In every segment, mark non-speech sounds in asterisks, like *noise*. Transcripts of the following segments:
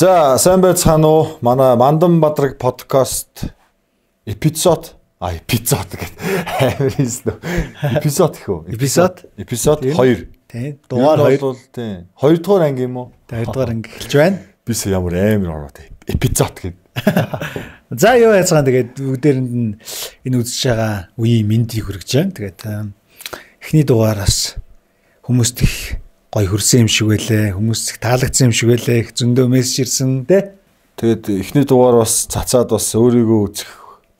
За сайн байцгаана уу? Манай Мандан Бадраг подкаст эпизод а эпизод гэдэг *laughs* амар юм. Эпизод гэх үү? Эпизод? Эпизод 2. Тийм. Дугаар 2 бол тийм. 2 дугаар анги юм уу? 2 дугаар анги эхэлж байна. Бис ямар амар ороо тийм. Эпизод гэдэг. *laughs* За юу яцгаан тэгээд бүгдээрэнд нь энэ үзэж байгаа үеийн мэндийг хүргэж байна. Тэгээд эхний дугаараас хүмүүст их гой хөрсөн юм шиг байлээ. Хүмүүс их таалагдсан юм шиг байлээ. Их зөндөө мессеж ирсэн тий. Тэгэд эхний дугаар бас цацаад бас өөрийгөө үзэх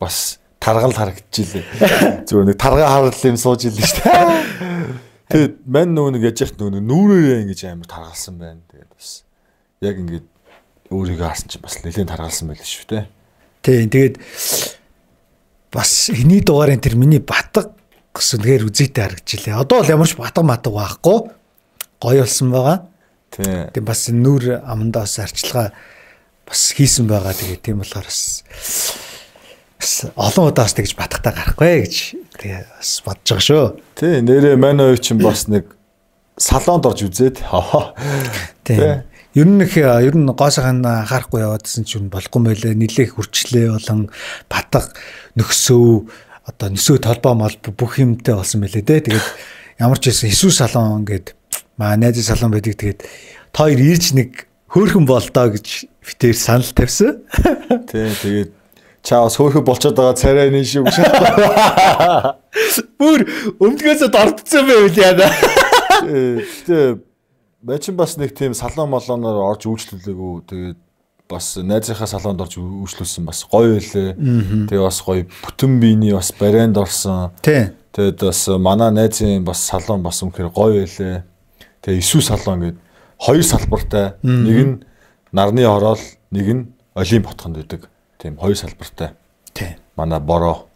бас таргал харагдчихжээ. *laughs* Зүгээр нэг таргаа харгал юм сууж илээ шүү дээ. Тэгээд мань нөгөө нэг яж яхт нөгөө нүүрээрээ ингэж амар таргалсан байна. Тэгээд бас яг ингэж өөрийгөө харсан чинь бас нэлээд таргалсан байл шүү дээ. Тийм. Тэгээд бас эхний дугаарын тэр миний батга гэсэн нэр үзээтэй харагдчихлээ. Одоо л ямарч батга матга байхгүй гоё болсон байгаа. Тийм бас нүр амандаа бас арчилгаа бас хийсэн байгаа. Тэгээ тийм болохоор бас бас олон удаа бас тэгж батгатаа гарахгүй гэж тэгээ бас бодож байгаа шүү. Тий, нэрээ манай хоёр чинь бас нэг салонд орж үзээд. Тий. Ер нь их ер нь гоосхан анхаарахгүй яваадсэн ч юм болохгүй мөлий нилээх хурчлээ болон батга нөхсөв одоо нөсөө толбоо мал бүх юмтай болсон мөлий те. Тэгээд ямар ч хэлсэн Иесус салон гэдэг маа найз салон байдаг тэгээд та хоёр ирж нэг хөөхөн болдоо гэж битээр санал тавьсан. *laughs* Тий, тэгээд чаас хөөхө болчиход байгаа царай нэг шиг шиг. Бүр өмнөгөөсөө дордсон байв л яана. Тий. Бачин бас нэг тийм салон молоноор орж үйлчлүүлээгүү. Тэгээд бас найзынхаа салонд орж үйлчлүүлсэн бас гоё байлээ. Тэгээ бас гоё бүтэн биений бас барианд орсон. Тий. Тэгээд бас манай найзын бас салон бас үнэхээр гоё байлээ. Тэгээ 9 салон гэдэг хоёр салбартай. Нэг нь нарны хороол, нэг нь олимп хотхонд байдаг. Тийм хоёр салбартай. Тийм. Манай бороо.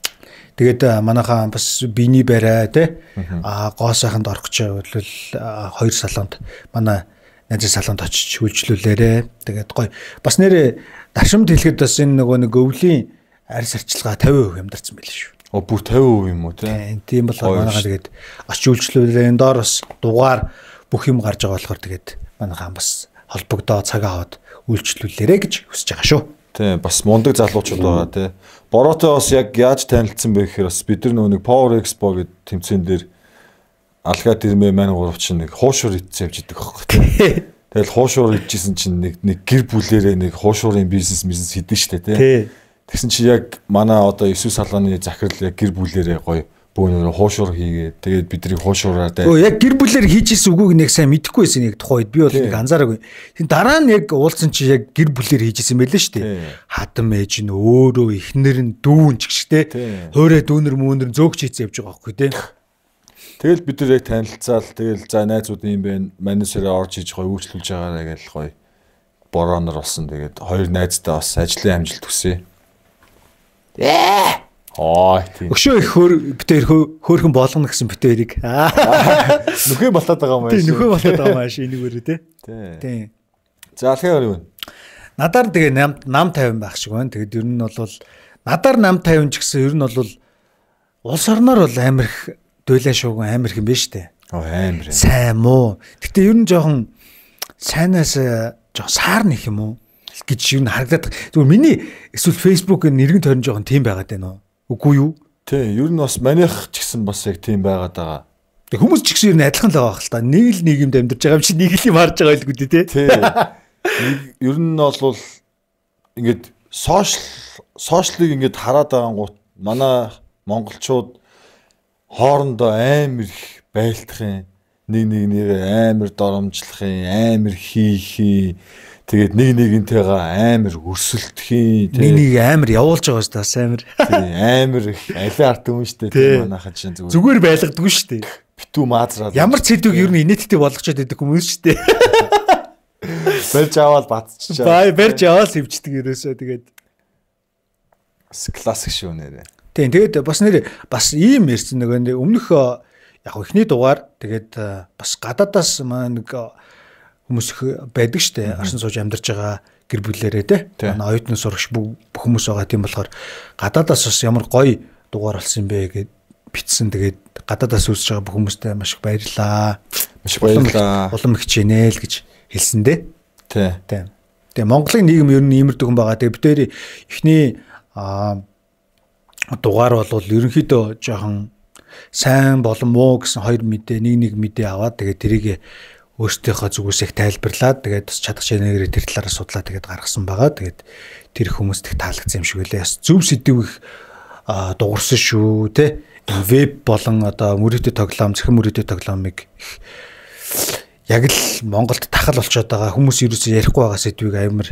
Тэгээд манайхаа бас биений барай те а гоо сайханд орох гэж байвал хоёр салонд манай найзын салонд очиж үйлчлүүлээрэ. Тэгээд гоё. Бас нэрэ дашмд хэлэхэд бас энэ нөгөө нэг өвлийн арьс арчилгаа 50% хямдарсан байл шүү. Оо бүр 50% юм уу те? Тийм болохоор манайгаа тэгээд очиж үйлчлүүлээрэ энэ доор бас дугаар бүх юм гарч байгаа болохоор тэгээд манай хаан бас холбогдоо цаг аваад үйлчлүүлээрэ гэж хүсэж байгаа шүү. Тийм бас мундаг залуучууд байгаа тий. Бороотой бас яг яаж танилцсан бэ гэхээр бас бид нар нэг Power Expo гэдэг тэмцээн дээр Алга тэрмээ маань гурав чинь нэг хуушуур идсэн явж идэг аахгүй тий. *laughs* Тэгэл хуушуур идчихсэн чинь нэг нэг гэр бүлэрээ нэг хуушуурын бизнес бизнес хийдэж штэ тий. Тэгсэн чи яг манай одоо 9 салааны захирал яг гэр бүлэрээ гоё бүүн нөр хуушуур хийгээ. Тэгээд бидний хуушуураа даа. Өө яг гэр бүлээр хийжсэн үгүйг нэг сайн мэдэхгүй байсан яг тухайд би бол нэг анзаараагүй. Дараа нь яг уулзсан чи яг гэр бүлээр хийжсэн байлээ шүү дээ. Хадам ээж нь өөрөө ихнэр нь дүүн ч гэжтэй. Хоорой дүүнэр мөнөр зөөгч хийцээ явж байгаа байхгүй тий. Тэгэл бид нэр яг танилцаал тэгэл за найзууд юм байна. Менежерээ орж иж гоё үйлчлүүлж байгаараа гэл гоё. Боронор болсон. Тэгээд хоёр найзтай бас ажлын амжилт хүсье. Ээ Оо тийм. Өшөө их хөр битээр хөөхөн болгоно гэсэн битээрийг. *laughs* Нүхэй болоод байгаа юм аа. Тийм нүхэй болоод байгаа юм аа шинэ нүгээрээ тий. Тийм. За алхай өөр юм. Надаар тэгээ нам нам 50 байх шиг байна. Тэгэд ер нь бол надаар нам 50 ч гэсэн ер нь бол улс орноор бол амир их дуйлаа шууган амир их юм биш үү? Оо амир. Сайн муу. Гэтэ ер нь жоохон сайнаас жоо саар нэх юм уу гэж ер нь харагдаад. Зүгээр миний эсвэл Facebook нэргэн тойрон жоохон тийм байгаад байна уу? Үгүй юу? Тий, ер нь бас манийх ч гэсэн бас яг тийм байгаад байгаа. Хүмүүс ч гэсэн ер нь адилхан л байгаа хэл та. Нэг л нийгэмд амьдарч байгаа юм чи нэг л юм харж байгаа байлгүй дээ, тий. Тий. Ер нь бол ингээд сошиал сошиалыг ингээд хараад байгаа гут манай монголчууд хоорондоо амар их байлдах юм. Нэг нэг нэг амар доромжлох юм, амар хийх юм Тэгээд нэг нэгэнтэйгээ амар өрсөлдөхийн тийм. Нэг нэг амар явуулж байгаа шүү дээ. Амар. Тийм амар их алин арт юм шүү дээ. Тийм манайхан чинь зүгээр. Зүгээр байлгадгүй шүү дээ. Битүү маазраад. Ямар цэдэг ер нь инээдтэй болгочод байдаг хүмүүс шүү дээ. *laughs* Барьж аваад батчихаа. Бай барьж аваад сэвчдэг ерөөсөө тэгээд. Классик шүү нэрээ. Тийм тэгээд бас нэр бас ийм ярьсан нөгөө өмнөх яг ихний дугаар тэгээд бас гадаадаас маань нэг хүмүүс их байдаг штэ арсан сууж амьдарч байгаа гэр бүлээрээ те манай оюутны сурагч бүх хүмүүс байгаа тийм болохоор гадаадаас бас ямар гоё дугаар болсон юм бэ гэд битсэн тэгээд гадаадаас үсэж байгаа бүх хүмүүстээ маш их баярлаа маш баярлаа улам их хичээнэ л гэж хэлсэн дээ тий Тэгээ Монголын нийгэм ер нь иймэр дүгэн байгаа тэгээ битээр эхний дугаар бол ерөнхийдөө жоохон сайн болон муу гэсэн хоёр мэдээ нэг нэг мэдээ аваад тэгээ тэрийг өөрсдийнхөө зүгээс их тайлбарлаад тэгээд бас чадах хэмжээгээр тэр талаараа судлаад тэгээд гаргасан байгаа. Тэгээд тэр хүмүүст их таалагдсан юм шиг үлээ. Бас зөв сэдв их дуурсан шүү те. Веб болон одоо мөрөдө тоглоом, цэхэн мөрөдө тоглоомыг их яг л Монголд тахал болчиход байгаа хүмүүс юу ч ярихгүй байгаа сэдвийг амар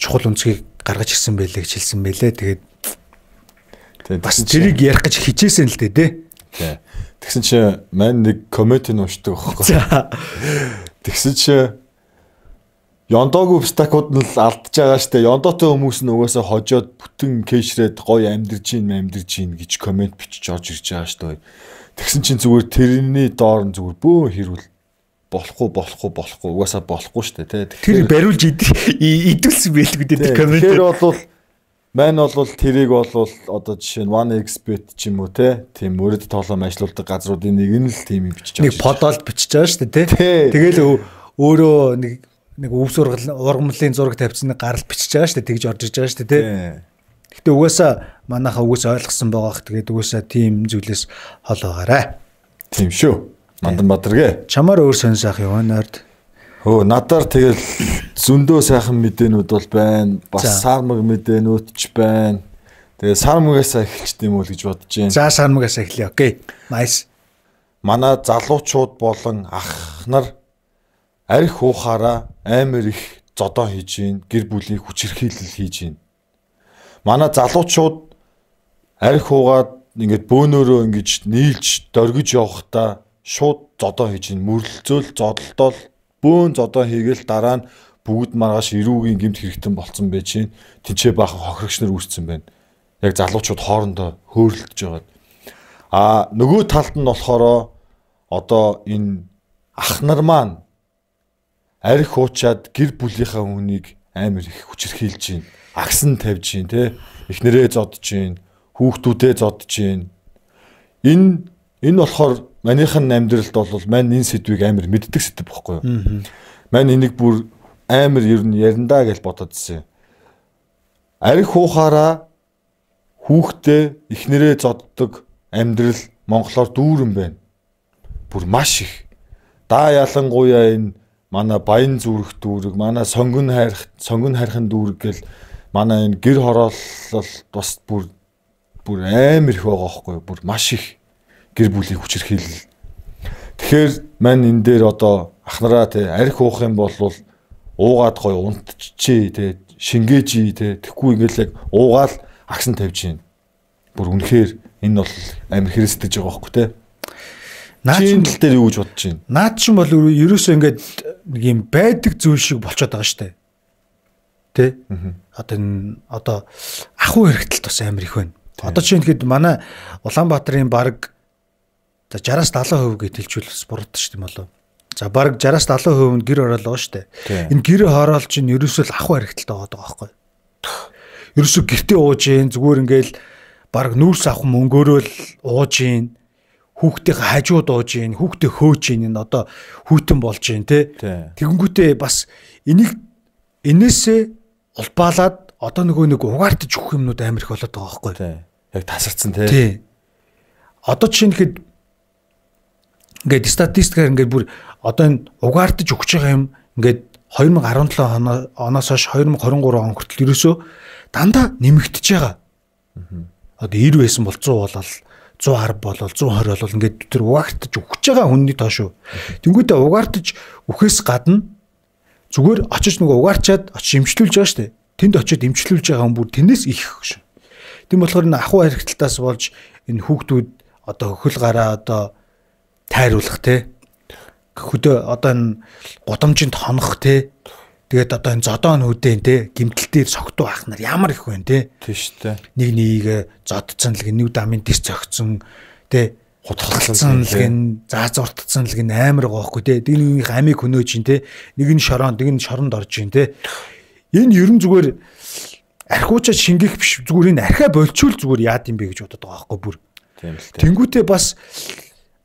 чухал үнцгийг гаргаж ирсэн байлээ гэж хэлсэн байлээ. Тэгээд бас зэрийг ярих гэж хичээсэн л дээ тий. Тэгсэн чи мань нэг коммент нь уншдаг аахгүй. Тэгсэн чи Яндоогүй обстакууд нь л алдж байгаа штэ. Яндоотой хүмүүс нь угаасаа хожоод бүтэн кэшрээд гоё амьдэрж ийн амьдэрж ийн гэж коммент бичиж орж ирж байгаа штэ. Тэгсэн чинь зүгээр тэрний доор нь зүгээр бөө хэрвэл болохгүй болохгүй болохгүй угаасаа болохгүй штэ тий. Тэр бариулж *laughs* идүүлсэн байлгүй дээ коммент. Тэр бол Мань бол тэрийг бол одоо жишээ нь One Expert ч юм уу те тийм мөрөд тоглоом ажилуулдаг газруудын нэг нь л тийм бичиж байгаа. Нэг подолд бичиж байгаа шүү дээ те. Тэгэл өөрөө нэг нэг өв сургал ургамлын зураг тавьсан нэг гарал бичиж байгаа шүү дээ тэгж орж иж байгаа шүү дээ те. Гэтэ угаасаа манайхаа угаасаа ойлгосон байгаах тэгээд угаасаа тийм зүйлээс хол байгаарэ. Тийм шүү. Мандан Батаргээ. Чамаар өөр сонь сайх юу нэрд. Өө надаар тэгэл зөндөө сайхан мэдээнүүд бол байна. Бас сармаг мэдээнүүд ч байна. Тэгээ сармагаас эхэлчих юм уу гэж бодож байна. За сармагаас эхэлье. Окей. Nice. Манай залуучууд болон ах нар арх уухаараа амар их зодоо хийж гин гэр бүлийн хүчирхийлэл хийж гин. Манай залуучууд арх уугаад ингээд бөөнөрөө ингэж нийлж дөргиж явхдаа шууд зодоо хийж гин мөрлөлцөөл зодолтол бөөн зодоо хийгээл дараа нь бүгд маргааш эрүүгийн гэмт хэрэгтэн болцсон байж чинь тэнцээ баахан хохирогч нар үүссэн байна. Яг залуучууд хоорондоо хөөрөлдөж байгаад. А нөгөө талд нь болохоро одоо энэ ах нар маань арх хуучаад гэр бүлийнхаа үнийг амар их хүчрхийлж байна. Агсан тавьж байна те. Эхнэрээ зодж байна. Хүүхдүүдээ зодж байна. Энэ энэ болохоор Манийхан амьдралд бол мань энэ сэдвийг амар мэддэг сэдв байхгүй юу? Мань энийг бүр амар ер нь ярина гэж бодод ирсэн. Арих хуухаараа хүүхдээ эхнэрээ зоддог амьдрал Монголоор дүүрэн байна. Бүр маш их. Да ялангуяа энэ манай Баян зүрх дүүрэг, манай Сонгон хайрх, Сонгон хайрхан дүүрэг гэл манай энэ гэр хороолол бас бүр бүр амар их байгаа хгүй бүр маш их гэр бүлийн хүчирхийлэл. Тэгэхээр мань энэ дээр одоо ахнараа те арх уух юм бол уугаад гой унтчихээ те шингээч ий те тэгхгүй ингээл яг уугаал агсан тавьж гин. Бүр үнэхээр энэ бол амир хэрэгсдэж байгаа байхгүй те. Наачин тал дээр юу гэж бодож байна? Наачин бол ерөөсөө ингээд нэг юм байдаг зүйл шиг болчиход байгаа штэ. Тэ? Одоо энэ одоо ахуй хэрэгтэл бас амир их байна. Одоо чинь тэгэхэд манай Улаанбаатарын баг За 60-70% гэж хэлжүүлс бурд шүү дээ молоо. За баг 60-70% нь гэр ороолоо шүү дээ. Энэ гэр хороолж нь ерөөсөө л ах баригталтай байгаа байхгүй. Ерөөсөө гэртээ ууж ийн зүгээр ингээл баг нүүрс авах мөнгөөрөө л ууж ийн хүүхдийн хажууд ууж ийн хүүхдээ хөөж ийн энэ одоо хүүтэн болж ийн те. Тэгэнгүүтээ бас энийг энээсээ улбаалаад одоо нөгөө нэг угаартаж өгөх юмнууд амар их болоод байгаа байхгүй. Яг тасарцсан те. Одоо чинь ихэд ингээд статистикаар ингээд бүр одоо энэ угаардж өгч байгаа юм ингээд 2017 оноос хойш 2023 он хүртэл ерөөсөө дандаа нэмэгдэж байгаа. Одоо 90 байсан бол 100 болол 110 болол 120 болол ингээд тэр угаартж өгч байгаа хүнний тоо шүү. Тэнгүүтээ угаартж өгөхөөс гадна зүгээр очиж нөгөө угаарчаад очиж имчилүүлж байгаа шүү дээ. Тэнд очиж имчилүүлж байгаа хүн бүр тэрнээс их шүү. Тэм болохоор энэ ахуй харьцалтаас болж энэ хүүхдүүд одоо хөл гараа одоо тайруулах те хөдөө одоо энэ гудамжинд хонох те тэгээд одоо энэ зодоон хөдөөн те гимтэлтээр согтуу байх нар ямар их байна те тийш те нэг нэг э, зодцсон л гин нэг дамын тис цогцсон те хутгалцсан л гин заа зуртцсан л гин амар гоохгүй те нэг нэг амиг хөнөөж ин те нэг нь шоронд нэг нь шоронд орж ин те энэ ерэн зүгээр архиучаа шингэх биш зүгээр энэ архиа болчул зүгээр яад юм бэ гэж бодод байгаа байхгүй бүр тийм л тэнгүүтээ бас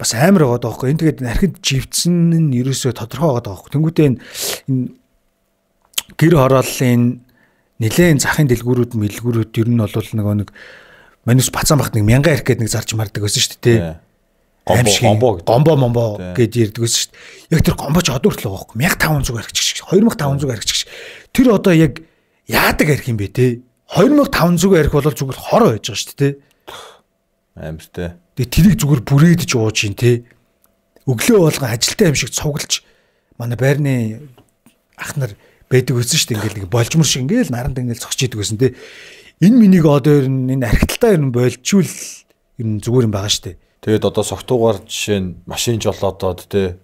бас амар байгаа даахгүй. Энэ тэгээд архинд живдсэн нь ерөөсөө тодорхой байгаа даахгүй. Тэнгүүтээ энэ гэр хорооллын нэлээд захын дэлгүүрүүд мэлгүүрүүд ер нь бол нөгөө нэг манус бацаан бахт нэг 1000 арх гэдэг нэг зарж мардаг гэсэн шүү дээ. Гомбо гомбо момбо гэд ярьдаг гэсэн шүү дээ. Яг тэр гомбоч одоо хүртэл байгаа байхгүй 1500 арх чигш 2500 арх чигш. Тэр одоо яг яадаг арх юм бэ те? 2500 арх бол зүгээр хор байж байгаа шүү дээ. Амартай. Тэгээ тэрийг зүгээр бүрээдж ууж ин тэ. Өглөө болгон ажилтаа юм шиг цуглаж манай байрны ах нар байдаг гэсэн шүү дээ. Ингээл нэг болжмор шиг ингээл наранд ингээл цогч идэг гэсэн тэ. Энэ минийг одоо ер нь энэ архиталтаа ер нь болжүүл ер нь зүгээр юм байгаа шүү дээ. Тэгээд одоо согтуугаар жишээ нь машин жолоодод тэ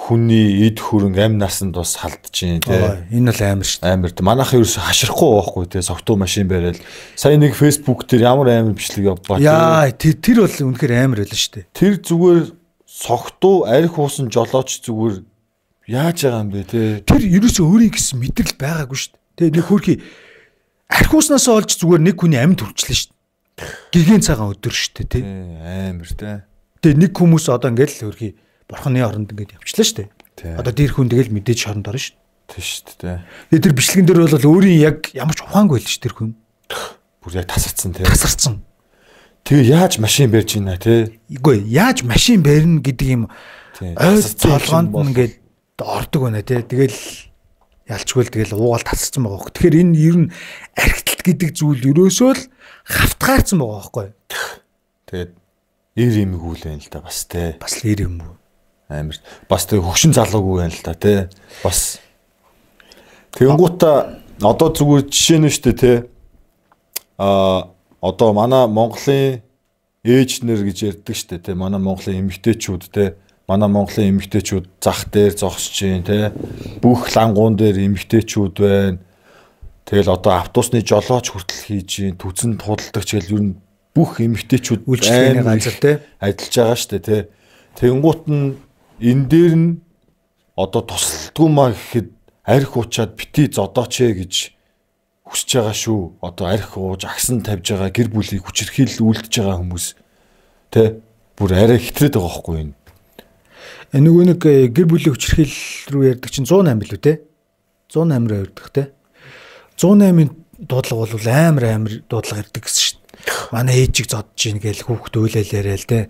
хүний эд хөрөнгө амь насанд бас халдчихээн тий. Энэ бол амар шүү. Амар. Манайх ерөөс хаширахгүй байхгүй тий. Согтуу машин барайл. Сая нэг Facebook дээр ямар амар бичлэг явбаа. Яа, тэр тэр бол үнэхээр амар байлаа шүү. Тэр зүгээр согтуу арх уусан жолооч зүгээр яаж байгаа юм бэ тий. Тэр ерөөсөө өөрийн гэсэн мэдрэл байгаагүй шүү. Тий. Нэг хөрхий арх ууснаас олж зүгээр нэг хүний амьд төрчлээ шүү. Гэгийн цагаан өдөр шүү тий. Амар тий. Тэгээ нэг хүмүүс одоо ингээл хөрхий бурхны оронд ингээд явчлаа шүү дээ. Одоо дэр хүн тэгэл мэдээж шоронд орно шүү. Тийш шүү дээ. Тэгээд тэр бичлэгэн дээр бол өөрийн яг ямар ч ухаангүй л шүү тэр хүн. Бүр яг тасарцсан тий. Тасарцсан. Тэгээ яаж машин барьж ийна тий. Үгүй яаж машин барьна гэдэг юм ойл цолгоонд ингээд ордог байна тий. Тэгэл ялчгүй л тэгэл уугаал тасарсан байгаа хөөх. Тэгэхээр энэ ер нь архитект гэдэг зүйл ерөөсөө л хавтгаарсан байгаа байхгүй. Тэгээд эр эмгүүлэн л да бас тий. Бас л эр эмгүү амирт бас тэг хөгшин залуугүй байна л да тий бас тэгэнгуута одоо зүгээр жишээ нь шүү дээ тий а одоо манай Монголын ээж нэр гэж ярьдаг шүү дээ тий манай Монголын эмэгтэйчүүд тий манай Монголын эмэгтэйчүүд зах дээр зогсож байна тий бүх лангуун дээр эмэгтэйчүүд байна тэгэл одоо автобусны жолооч хүртэл хийж байна төцөн туудалдаг ч гэл ер нь бүх эмэгтэйчүүд үйлчлэгийн газар тий ажиллаж байгаа шүү дээ тий Тэнгуут нь энэ дээр нь одоо тусалдгүй маа гэхэд арх уучаад бити зодооч ээ гэж хүсэж байгаа шүү. Одоо арх ууж агсан тавьж байгаа гэр бүлийг хүчрхийлэл үлдэж байгаа хүмүүс тэ бүр арай хитрээд байгаа хгүй юу? Э, нөгөө нэг э, гэр бүлийн хүчрхийлэл рүү ярьдаг чинь 108 билүү те? 108 руу ярьдаг те? 108-ын дуудлага бол амар амар дуудлага ирдэг гэсэн шүү. Манай ээжийг зодж ийн гээл хүүхд өөлөөл яриа л те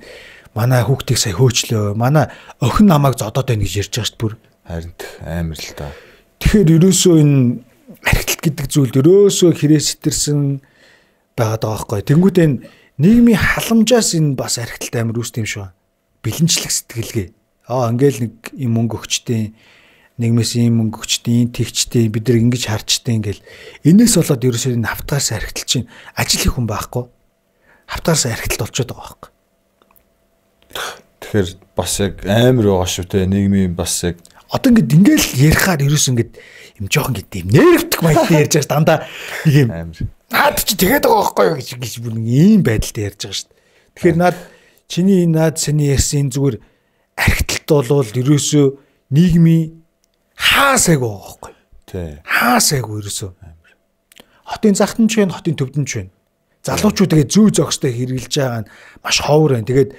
манай хүүхдийг сая хөөчлөө. Манай охин намайг зодоод байна гэж ярьж байгаа шүү дээ бүр. Харин амар л та. Тэгэхээр ерөөсөө энэ мархитлт гэдэг зүйл ерөөсөө хэрэгсэтэрсэн байгаад байгаа байхгүй. Тэнгүүд энэ нийгмийн халамжаас энэ бас архитлт амар үүсдэм шүү. Бэлэнчлэх сэтгэлгээ. Аа ингээл нэг юм мөнгө өгчтэй нийгмээс ийм мөнгө өгчтэй, тэгчтэй бид нар ингэж харчтай ингээл энээс болоод ерөөсөө энэ автгаас архитлт чинь ажил их хүн байхгүй. Автгаас архитлт болчиход байгаа байхгүй. Тэгэхээр бас яг амар байгаа шүү те нийгмийн бас яг одоо ингээд ингээд л ярихаар ерөөс ингээд юм жоохон гэдэг юм нэрвдэг маягтай ярьж байгаа дандаа нэг юм наад чи тэгээд байгаа байхгүй юу гэж ингэж бүр ийм байдалтай ярьж байгаа шүү дээ. Тэгэхээр наад чиний энэ наад саний ярьсан энэ зүгээр архитект болвол ерөөсөө нийгмийн хаа сайг байгаа байхгүй юу? Тий. Хаа сайг ерөөсөө амар. Хотын захтан ч вэ, хотын төвдөн ч вэ. Залуучууд тэгээ зүү зөөгстэй хэрэгжилж байгаа нь маш ховор байна. Тэгээд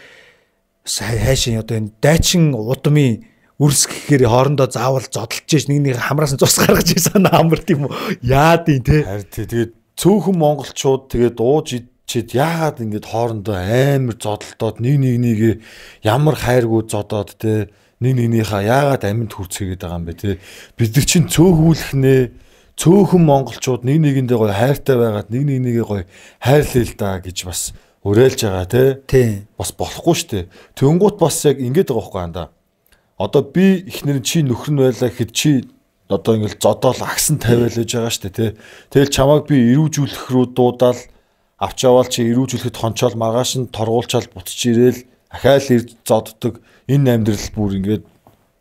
хайшин одоо энэ дайчин удмын үрс гэхээр хоорондоо заавал зодолж ш нэг нэг хамраас нь цус гаргаж ирсэн амарт юм уу яад юм те харин тэгээд цөөхөн монголчууд тэгээд ууж чид яагаад ингэж хоорондоо амар зодолдоод нэг нэг нэг ямар хайргуу зодоод те нэг нэгнийхээ яагаад амьд хүрцгээгээд байгаа юм бэ те бид нар чинь цөөхүүлэх нэ цөөхөн монголчууд нэг нэгэндээ гоё хайртай байгаад нэг нэг нэгээ гоё хайрлаа л да гэж бас өрөөлж байгаа те. Бас болохгүй шүү дээ. Тэнгуут бас яг ингэдэг байгаа байхгүй хандаа. Одоо би ихнэр чи нөхөр нь байлаа гэхэд чи одоо ингээл зодоол агсан тавиал гэж байгаа шүү дээ тий. Тэгэл чамайг би эрүүжүүлэх рүү дуудаал авч яваал чи эрүүжүүлэхэд хончоол маргааш нь торгуулчаал бутч ирээл ахаал ирд зоддөг энэ амьдрал бүр ингээд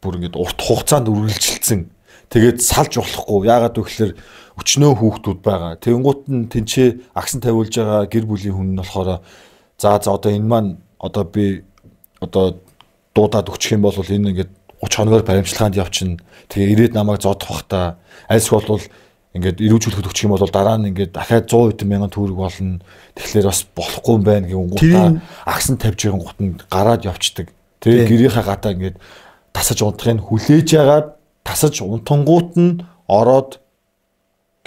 бүр ингээд урт хугацаанд үргэлжилсэн. Тэгээд салж болохгүй. Яагаад вэ гэхээр өчнөө хүүхдүүд байгаа. Тэнгуут нь тэнцээ агсан тавиулж байгаа гэр бүлийн хүн нь болохоор за за одоо энэ маань одоо би одоо дуудаад өчөх юм бол энэ ингээд 30 хоногор баримтчилгаанд явчихна. Тэгээ ирээд намайг зодох бах та альсгүй бол ингээд ирүүжүүлэхэд өччих юм бол дараа нь ингээд дахиад 100 хэдэн мянган төгрөг болно. Тэгэхээр бас болохгүй юм байна гэн гутаа агсан тавьж байгаа гутанд гараад явцдаг. Тэгээ гэрийнхаа гадаа ингээд тасаж унтахыг хүлээж яагаад тасаж унтангуут нь ороод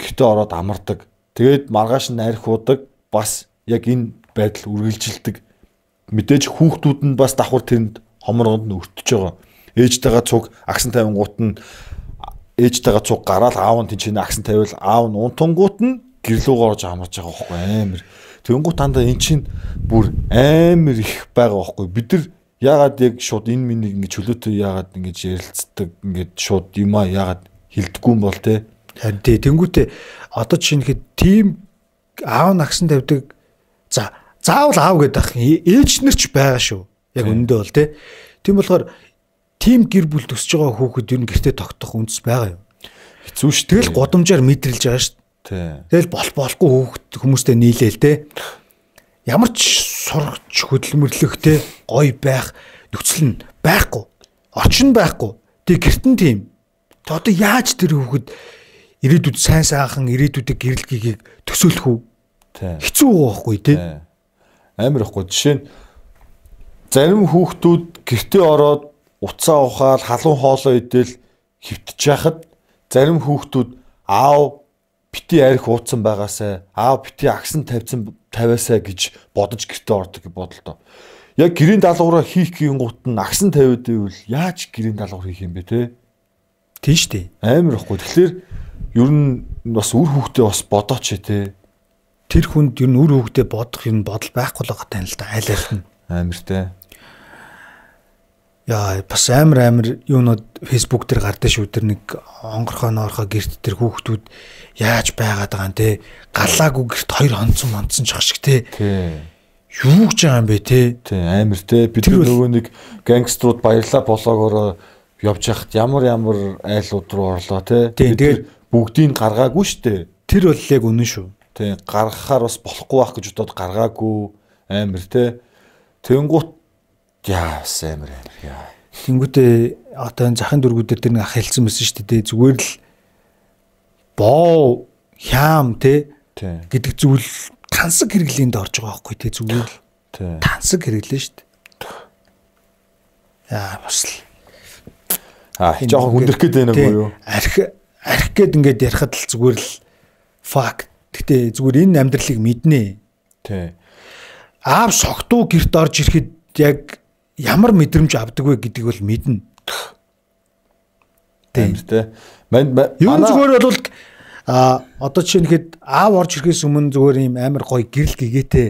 гэртээ ороод амардаг. Тэгээд маргааш нь архиудаг бас яг энэ байдал үргэлжилдэг. Мэдээж хүүхдүүд нь бас давхар тэнд хоморгонд нь өртөж байгаа. Ээжтэйгээ цуг агсан тавингуут нь ээжтэйгээ цуг гараал аав нь тэнчэнэ агсан тавиал аав нь унтангуут нь гэрлүүг орж амарч байгаа байхгүй амар. Тэнгуут тандаа эн чинь бүр амар их байгаа байхгүй. Бид нар ягаад яг шууд энэ минийг ингэ чөлөөтэй ягаад ингэж ярилцдаг, ингэж шууд юмаа ягаад хилдэггүй юм бол те. Харин тий тэнгуүтээ одоо чинь хэд тийм аав нагсан тавьдаг за заавал аав гэдэг ах э, ээж нар ч байгаа шүү. Яг өндөө бол тий. Тийм болохоор тийм гэр бүл төсөж байгаа хүүхэд ер нь гэртээ тогтох үндэс байгаа юм. Хэцүү ш. Тэгэл годомжаар мэдрэлж байгаа ш. Тэгэл бол болохгүй хүүхэд хүмүүстэй нийлээл те. Ямар ч сурч хөдөлмөрлөх те гоё байх нөхцөл нь байхгүй. Очин байхгүй. Тэг гэртэн тийм. Тэ одоо яаж тэр хүүхэд ирээдүйд сайн сайхан ирээдүйдээ гэрэлтгийг төсөөлөх үү? Хэцүү байхгүй тий. Амар ихгүй. Жишээ нь зарим хүүхдүүд гэртээ ороод уцаа ухаал халуун хоолоо идэл хөвтж яхад зарим хүүхдүүд аав бити арх ууцсан байгаасаа аав бити агсан тавьсан тавиасаа гэж бодож гэртээ ордог гэж бодлоо. Яг гэрийн даалгавраа хийх гин гут нь агсан тавиад байвал яаж гэрийн даалгавар хийх юм бэ те? Тийм шүү дээ. Амар ихгүй. Тэгэхээр ер нь бас үр хөвгтөө бас бодооч те. Тэр хүнд ер нь үр хөвгтөө бодох юм бодол байхгүй л байгаа тань л да аль аль нь. Амир те. Яа бас амар амар юунод Facebook дээр гардаг шүү тэр нэг онгорхоо ноорхоо герт тэр хүүхдүүд яаж байгаад байгаа нь те галаагүй герт хоёр хонцон монцсон ч шиг те. Тийм юу гэж байгаа юм бэ те амар те бид нөгөө нэг гангструуд баярлаа болоогоор явж яхад ямар ямар айлууд руу орлоо те тэгээд бүгдийг гаргаагүй шүү дээ. Тэр бол яг үнэн шүү. Тий, гаргахаар бас болохгүй байх гэж бодоод гаргаагүй амир тий. Тэнгуут яа бас амир амир яа. Тэнгүүтээ одоо энэ захын дөргүүдээр тэр нэг ах хэлсэн мэсэн шүү дээ. Зүгээр л боо хям тий гэдэг зүйл тансаг хэрэглээнд орж байгаа байхгүй тий зүгээр л тансаг хэрэглээ шүү дээ. Яа бас л. Аа жоохон хүндэрх гээд байна уу юу? Архи арх гэд ингээд ярихад л зүгээр л факт. Гэтэ зүгээр энэ амьдралыг мэднэ. Тий. Аав согтуу гэрт орж ирэхэд яг ямар мэдрэмж авдаг вэ гэдгийг бол мэднэ. Тийм тий. Мань юу зүгээр бол а одоо чинь ихэд аав орж ирэхээс өмнө зүгээр юм амар гоё гэрэл гэгээтэй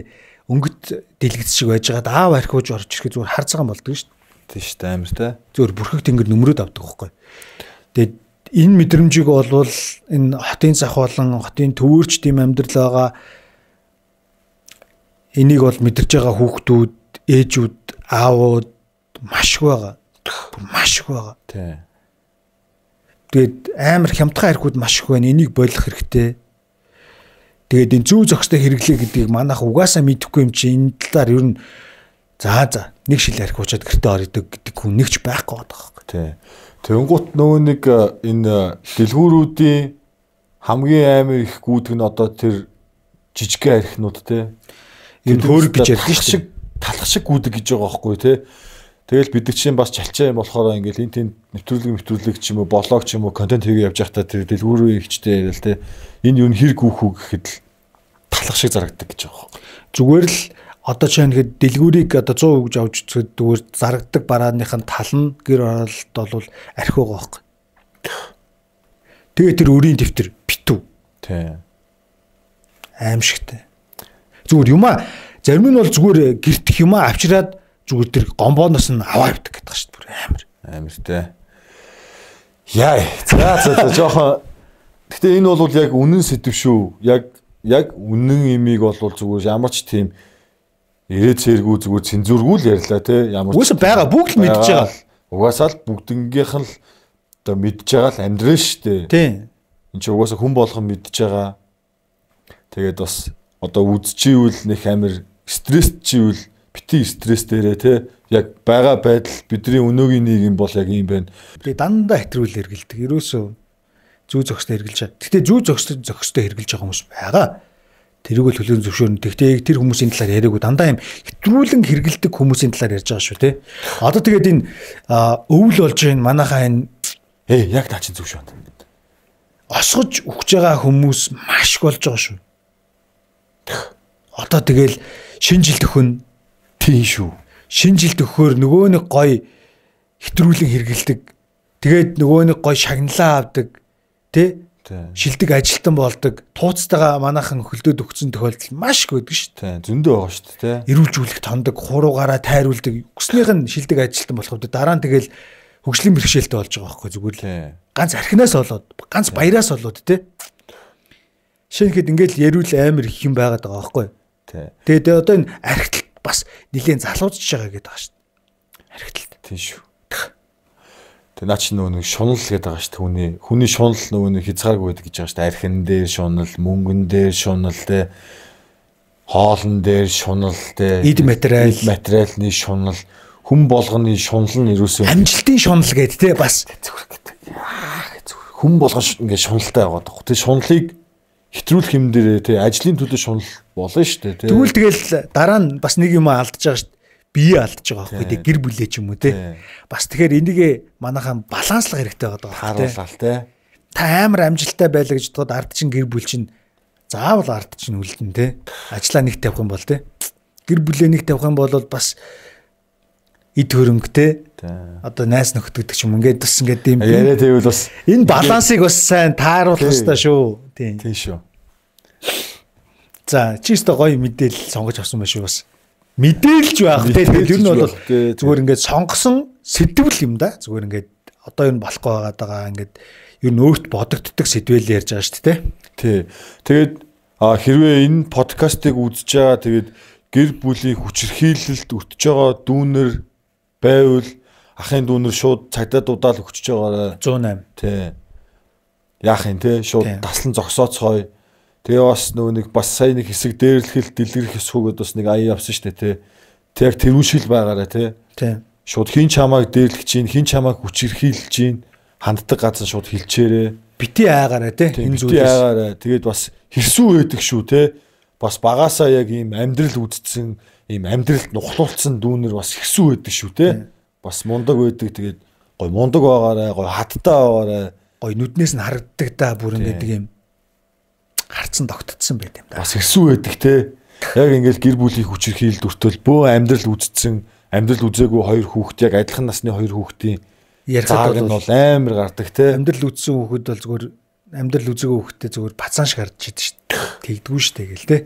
өнгөт дэлгэц шиг байжгаад аав архиуж орж ирэхэд зүгээр хар цагаан болдог шүү дээ. Тийм шүү дээ амар тий. Зүгээр бүрхэг тэнгэр нөмрөөд авдаг байхгүй. Тэгээд энэ мэдрэмжийг болвол энэ хотын зах болон хотын төвөөрч дэм амьдрал байгаа энийг бол мэдэрж байгаа хүүхдүүд, ээжүүд, аавууд маш их байгаа. Маш их байгаа. Тий. Тэгээд амар хямдхан хэрэгүүд маш их байна. Энийг болох хэрэгтэй. Тэгээд энэ зүү зөкстэй хэрэглээ гэдгийг манайх угаасаа мэдэхгүй юм чи энэ талаар ер нь за за нэг шил арх уучаад гэртээ ордог гэдэг хүн нэгч байхгүй байгаа байхгүй. Тий. Тэнгуут нөгөө нэг э, энэ э, дэлгүүрүүдийн хамгийн амар их гүдэг нь одоо тэр жижигхэн архинууд те. Энэ хөөр гэж ярьдаг шүү дээ. Талах шиг гүдэг гэж байгаа байхгүй те. Тэгэл бид чинь бас чалчаа юм болохоор ингээл энэ тийм нэвтрүүлэг нэвтрүүлэг ч юм уу блог ч юм уу контент хийгээ явж байхдаа тэр дэлгүүрөө ихчтэй ярил те. Энэ юу хэр гүүхүү гэхэд л талах шиг зарагддаг гэж байгаа байхгүй. Зүгээр л одоо чинь ихэд дэлгүүрийг одоо 100% гэж авч үзэхэд зүгээр зарагдаг барааных нь тал нь гэр оролт бол архи байгаа байхгүй. Тэгээ тэр өрийн дэвтэр битүү. Тий. Аимшигтай. Зүгээр юм а зарим нь бол зүгээр гэртэх юм а авчираад зүгээр тэр гомбооноос нь аваа явдаг гэдэг шүү дээ. Амар. Амар тий. Яа. За за за жоохон Гэтэ энэ бол яг үнэн сэдв шүү. Яг яг үнэн имийг бол зүгээр ямар ч тийм ирээд цэргүү зүгээр цензургүй л ярьла те ямар ч байгаа бүгд л мэдж байгаа л угаасаа л бүгднгийнх нь л оо мэдж байгаа л амьдрэн штэ тийм эн чи угаасаа хүн болгон мэдж байгаа тэгээд бас одоо үдчихвэл нэх амир стресс чивэл бити стресс дээрээ те яг байгаа байдал бидний өнөөгийн нийгэм бол яг юм байна би дандаа хэтрүүл хэргэлдэг ерөөсөө зүү зөксөд хэрглэж чад. Гэтэ зүү зөксөд зөксөд хэрглэж байгаа хүмүүс байгаа тэрүүгэл хөлийн зөвшөөрөн. Тэгтээ тэр хүмүүсийн талаар яриаггүй дандаа юм хэтрүүлэн хэргэлдэг хүмүүсийн талаар ярьж байгаа шүү те. Одоо тэгээд энэ өвөл болж байгаа энэ манайхаа энэ ээ яг таа чин зөвшөөрөн. Осгож өгч байгаа хүмүүс маш их болж байгаа шүү. Одоо тэгэл шинэ жил төхөн тийм шүү. Шинэ жил төхөөр нөгөө нэг гой хэтрүүлэн хэргэлдэг. Тэгээд нөгөө нэг гой шагналаа авдаг. Тэ? шилдэг ажилтан болдог тууцтайгаа манайхан хөлдөөд өгсөн тохиолдол маш их байдаг шүү дээ. Зөндөө байгаа шүү дээ. Ирүүлжүүлэх тондог, хуруугаараа тайруулдаг. Өснийх нь шилдэг ажилтан болох үед дараа нь тэгэл хөгжлийн бэрхшээлтэй болж байгаа байхгүй зүгээр л. Ганц архинаас олоод, ганц баяраас олоод тий. Шинэхэд ингээл ярил амар их юм байгаад байгаа байхгүй. Тэгээд одоо энэ архитал бас нэгэн залуужж байгаа гэдэг байна шүү дээ. Архитал. Тийм шүү. Тэгээ наа чи нөгөө нэг шунал гэдэг байгаа шүү дээ хүний. Хүний шунал нөгөө нэг хязгаарг байдаг гэж байгаа шүү дээ. Архин дээр шунал, мөнгөн дээр шунал те хоолн дээр шунал те эд материал материалны шунал хүн болгоны шунал нь юусэн амжилтын шунал гэд те бас зүрх гэдэг. Хүн болгон ингээд шуналтай байгаад байгаа. Тэгээ шуналыг хэтрүүлэх юм дээр те ажлын төлөө шунал болно шүү дээ те. Тэгвэл тэгэл дараа нь бас нэг юм алдаж байгаа шүү дээ бие алдж байгаа байхгүй тий гэр бүлээ ч юм уу тий бас тэгэхээр энийгээ манайхаа баланслах хэрэгтэй байгаа даа харуулал тий та амар амжилттай байлаа гэж бодоход ард чин гэр бүл чин заавал ард чин үлдэн тий ажлаа нэг тавих юм бол тий гэр бүлээ нэг тавих юм бол бас эд хөрөнгөтэй одоо найс нөхдөд ч юм ингээд бас ингээд юм яриа тийвэл бас энэ балансыг бас сайн тааруулах хэрэгтэй шүү тийм тийм шүү за чи өөртөө гоё мэдээлэл сонгож авсан байх шүү бас мэдээлж байх тийм ер нь бол зүгээр ингээд сонгосон сэтгвэл юм да зүгээр ингээд одоо энэ болохгүй байгаад байгаа ингээд ер нь өөрт бодогддог сэдвэл ярьж байгаа шүү дээ тий Тэгээд хэрвээ энэ подкастыг үзэж байгаа тэгээд гэр бүлийн хүчирхийлэлд өртөж байгаа дүүнер байвал ахын дүүнер шууд цагдаа дуудаал өгчөж байгаарэ 108 тий яах юм те шууд таслан зогсооцгоё Тэгээ бас нөгөө нэг бас сая нэг хэсэг дээрлэхэл дэлгэрэх хэсгүүд бас нэг аяа явсан штэ тий. Тэг яг тэрүүн шил байгаарэ тий. Тий. Шууд хин чамааг дээрлэх чинь хин чамааг хүчрхийлж чинь ханддаг газар шууд хилчээрээ. Бити айгаарэ тий. Энэ зүйлээс. Бити айгаарэ. Тэгээд бас хэрсүү өгдөг шүү тий. Бас багаасаа яг ийм амьдрал үдцсэн ийм амьдралд нухлуулсан дүүнэр бас хэрсүү өгдөг шүү тий. Бас мундаг өгдөг тэгээд гой мундаг байгаарэ гой хаттай байгаарэ гой нүднээс нь харагддаг да бүр ингэдэг юм гарцсан тогтцсон байт юм да. Бас ирсүү байдаг те. Яг ингээл гэр бүлийн хүчирхийлэл дүртэл бөө амьдрал үдцсэн, амьдрал үзээгүй хоёр хүүхэд яг адилхан насны хоёр хүүхдийн ярихад нь бол амар гардаг те. Амьдрал үдсэн хүүхэд бол зүгээр амьдрал үзээгүй хүүхэдтэй зүгээр бацаан шиг харж идэв шүү дээ. Тэгдгүү шүү дээ гэл те.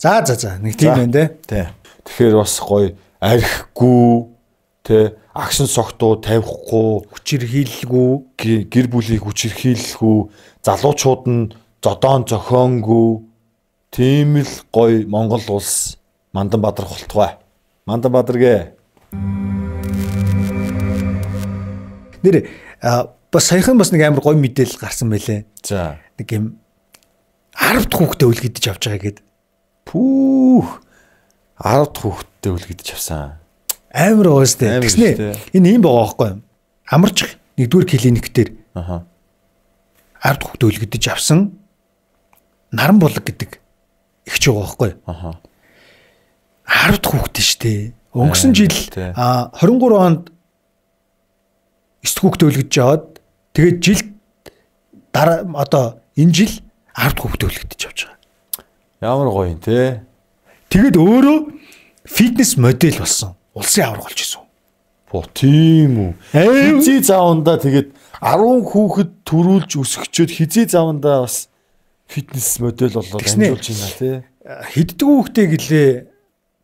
За за за нэг тийм байна те. Тэгэхээр бас гоё архихгүй те акшн согтуу тавихгүй хүчээр хийлгүү гэр бүлийг хүчээр хийлгүү залуучууд нь зодоон зохионгүй тийм л гоё Монгол улс Манданбадар холтгой. Манданбадар гээ. Нэр бас саяхан бас нэг амар гоё мэдээлэл гарсан байлээ. За. Нэг юм 10 дахь хүүхдээ үлгэдэж авч байгаа гэдэг. Пүүх 10 дахь хүүхдээ үлгэдэж авсан. Амар гоостэй. Тэгснэ. Энэ юм байгаа байхгүй юу? Амарч нэгдүгээр клиник дээр. Аха. 10 дахь хүүхдээ үлгэдэж авсан наран булаг гэдэг ихч байгаа байхгүй. Аха. 10 дахь хүүхдээ шүү дээ. Өнгөрсөн жил 23 онд 9 хүүхдээ өлгөж жаваад тэгээд жил дараа одоо энэ жил 10 дахь хүүхдээ өлгөдөж явж байгаа. Ямар гоё юм те. Тэгэд өөрөө фитнес модель болсон. Улсын авраг болж исэн. Бо тийм үү. Хизээ заванда тэгэд 10 хүүхэд төрүүлж өсгчөөд хизээ заванда бас фитнес модель бол амжуулж байна тий. Хиддэг хүүхдээ гэлээ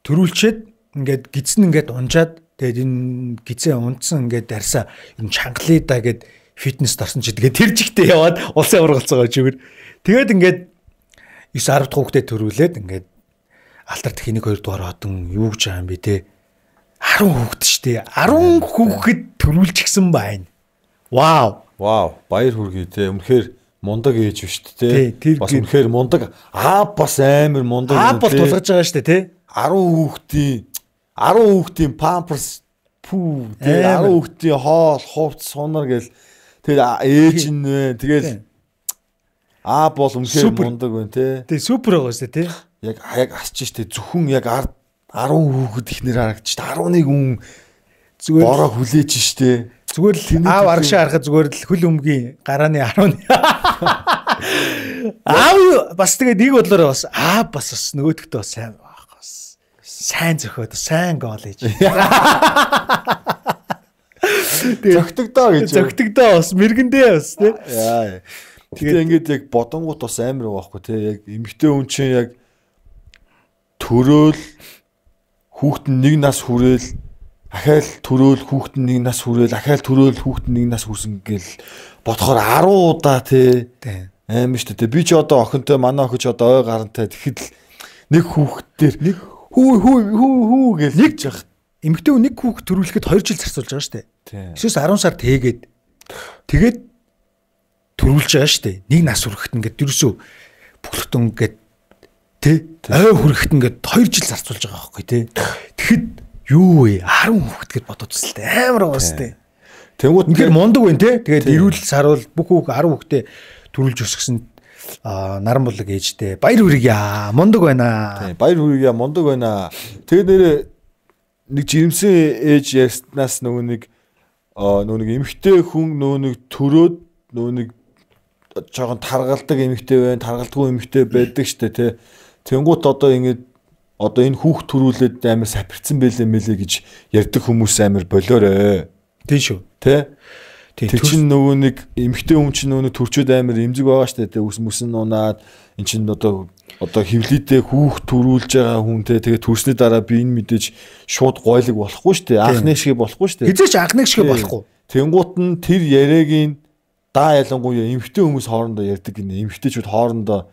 төрүүлчээд ингээд гидсэн ингээд унжаад тэгээд энэ гизээ унтсан ингээд дарсаа юм чангалаа да гэд фитнес дорсон чи тэгээд тэр жигтэй яваад улсын ургалцаагаа чигэр тэгээд ингээд 9 10 дахь хүүхдээ төрүүлээд ингээд алтарт хэнийг хоёр дугаар одон юу гэж аам би те 10 хүүхэд штэ 10 хүүхэд төрүүлчихсэн байна. Вау. Вау. Баяр хүргэе те. Үнэхээр мундаг ээж биш тээ. Бас үнэхээр мундаг аа бас амар мундаг. Аа бол тулгаж байгаа штэ тий. 10 хүүхдийн 10 хүүхдийн памперс пүү тий 10 хүүхдийн хоол, хувц, сунар гэл тэгэл ээж нь вэ. Тэгэл аа бол үнэхээр мундаг байна тий. Тий супер байгаа штэ тий. Яг яг асч штэ зөвхөн яг 10 хүүхэд ихнэр харагдчих. 11 хүн зүгээр бороо хүлээж штэ. Зүгээр л аав арагшаа харахад зүгээр л хөл өмгийн гарааны 10 Аа бас тэгээ нэг бодлоор бас аа бас бас нөгөөдөгтөө сайн баг бас сайн зөхөөд сайн гол ээж. Зөгтөгдөө гэж. Зөгтөгдөө бас мэрэгэндээ бас тий. Тэгээ ингээд яг бодонгууд бас амар байхгүй тий. Яг эмгтэй хүн чинь яг төрөөл хүүхэд нэг нас хүрээл ахаал төрөөл хүүхэд нэг нас хүрээл ахаал төрөөл хүүхэд нэг нас хүрсэн гэл бодохоор 10 удаа тий. Аим биш үү. Би ч одоо охинтой манай охин ч одоо ой гарантай тэгэхэд л нэг хүүхэд дээр нэг хүү хүү хүү хүү гэж нэг жах. Эмэгтэй хүн нэг хүүхэд төрүүлэхэд 2 жил зарцуулж байгаа шүү дээ. Эсвэл 10 сар тээгээд тэгээд төрүүлж байгаа шүү дээ. Нэг нас хүрэхэд ингээд ерөөсөө бүхлэгт ингээд тий ой хүрэхэд ингээд 2 жил зарцуулж байгаа байхгүй тий. Тэгэхэд юу вэ? 10 хүүхэд гэж бодож үзэлтэй амар уустай. Тэнгүүд үнэхээр мундаг байна те. Тэгээд эрүүл сарвал бүх хүүхд 10 хүүхдээ төрүүлж өсгсөн а наран булаг ээжтэй баяр хүргье мундаг байна аа баяр хүргье мундаг байна тэгээ нэрэ нэг жирэмсэн ээж ярьснаас нөгөө нэг нөгөө нэг эмхтэй хүн нөгөө нэг төрөөд нөгөө нэг жоохон таргалдаг эмхтэй байна таргалдгүй эмхтэй байдаг штэ тэ тэнгуут одоо ингэж одоо энэ хүүхд төрүүлээд амар сапирцсан байлээ мэлээ гэж ярьдаг хүмүүс амар болоорой Тийм шүү. Тэ? Тэг чин нөгөө нэг эмхтэй хүм чин нөгөө төрчөөд амар эмзэг байгаа штэ тэ ус мөсөн унаад эн чин одоо одоо хөвлөдөө хүүх төрүүлж байгаа хүн тэ тэгээ төрсний дараа би энэ мэдээж шууд гойлог болохгүй штэ анхны шиг болохгүй штэ хизээч анхны шиг болохгүй тэнгуут нь тэр яриагийн даа ялангуяа эмхтэй хүмүүс хоорондоо ярьдаг гинэ эмхтэйчүүд хоорондоо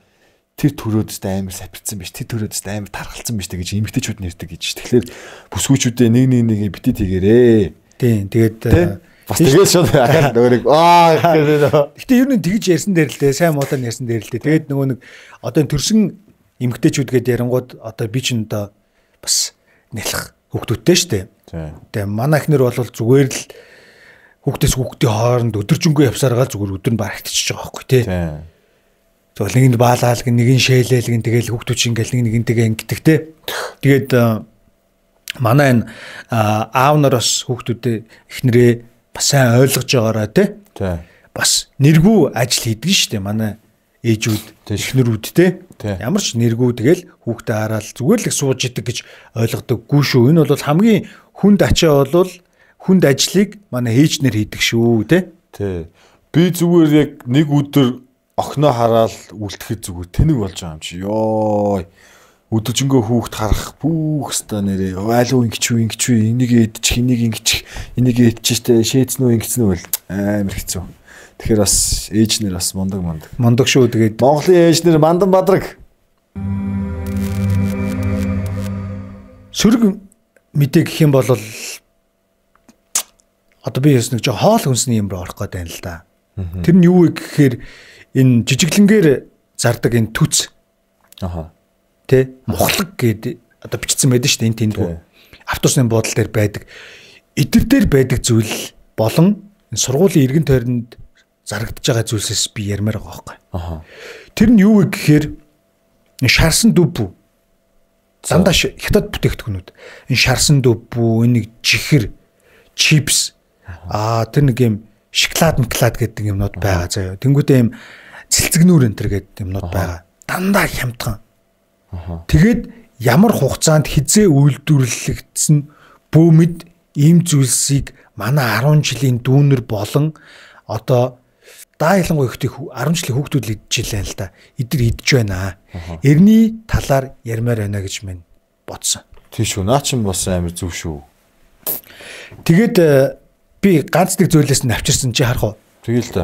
тэр төрөөдөд амар сапирцсан биш тэр төрөөдөд амар тархалцсан биш гэж эмхтэйчүүд нэрдэг гэж тэгэхээр бүсгүүчүүдээ нэг нэг нэгэ битээ тэгээрээ Тийм. Тэгээд э, бас тэгээд шууд ахаар өөрийг аа гэдэг. Гэтэ ер нь тэгж ярьсан дээр л дээ, сайн муутай ярьсан дээр л дээ. Тэгээд нөгөө нэг одоо төрсөн эмгтээчүүд гээд ярингууд одоо би ч одоо бас нэлэх хөвгдөлттэй шүү дээ. Тэгээ манай ихнэр бол зүгээр л хүүхдээс хүүхдийн хооронд өдөржингөө явсараа зүгээр өдөр нь барагдчихж байгаа байхгүй тий. Тэгвэл нэгэнд баалаал гин нэгэн шээлээл гин тэгэл хүүхдүүд чинь ингээл нэг нэгнтэйгээ ингэдэг тий. Тэгээд э, манай энэ аав нараас хүүхдүүдээ эхнэрээ бас сайн ойлгож байгаараа тий. Бас нэргүй ажил хийдэг нь шүү дээ манай ээжүүд эхнэрүүд те ямар ч нэргүй тэгэл хүүхдээ хараал зүгээр л сууж идэг гэж ойлгодоггүй шүү энэ бол хамгийн хүнд ачаа бол хүнд ажлыг манай ээжнэр хийдэг шүү те би зүгээр яг нэг өдөр охноо хараал үлдэхэд зүгээр тэнэг болж байгаа юм чи ёо өдөжөнгөө хүүхд харах бүх ста нэрээ айл уу ингэч үү ингэч үү энийг эдчих энийг ингэч энийг эдчих штэ шээдсэн үү ингэсэн үү амар хэцүү тэгэхээр бас ээж нэр бас мундаг мундаг мундаг шүү тэгээд Монголын ээж нэр мандан бадраг сөрөг мэдээ гэх юм бол одоо би ясныг жоо хоол хүнсний юм руу орох гэдэг юм л да тэр нь юу вэ гэхээр энэ жижиглэнгээр зардаг энэ төц аа Тэ мухлаг гэдэг одоо бичсэн байдаг шүү дээ энэ тэндгүү. Автобусны буудлын дээр байдаг эдэр дээр байдаг зүйл болон сургуулийн эргэн тойронд зарагдж байгаа зүйлсээс би ярмаар байгаа байхгүй. Тэр нь юу вэ гэхээр шарсан дүв бүү. Дандаа хятад бүтээгдэхүүнүүд. Энэ шарсан дүв бүү, энэ жихэр, чипс аа тэр нэг юм шоколад, шоколад гэдэг юмнууд байгаа заяа. Тэнгүүдээ юм цэлцэгнүүр энэ төр гэдэг юмнууд байгаа. Дандаа хямдхан. Тэгээд ямар хугацаанд хизээ үйлдвэрлэгдсэн бөөмд ийм зүйлсийг манай 10 жилийн дүүнер болон одоо даа ялангуяа ихтэй 10 жилийн хүүхдүүд л идчихлээ л да. Эдэр идж байна аа. Эрний талаар ярмаар байна гэж мэн бодсон. Тийш үү. Наа чин бас амар зөв шүү. Тэгээд э, би ганц нэг зүйлээс нь авчирсан чи харах уу? Тэгээл та.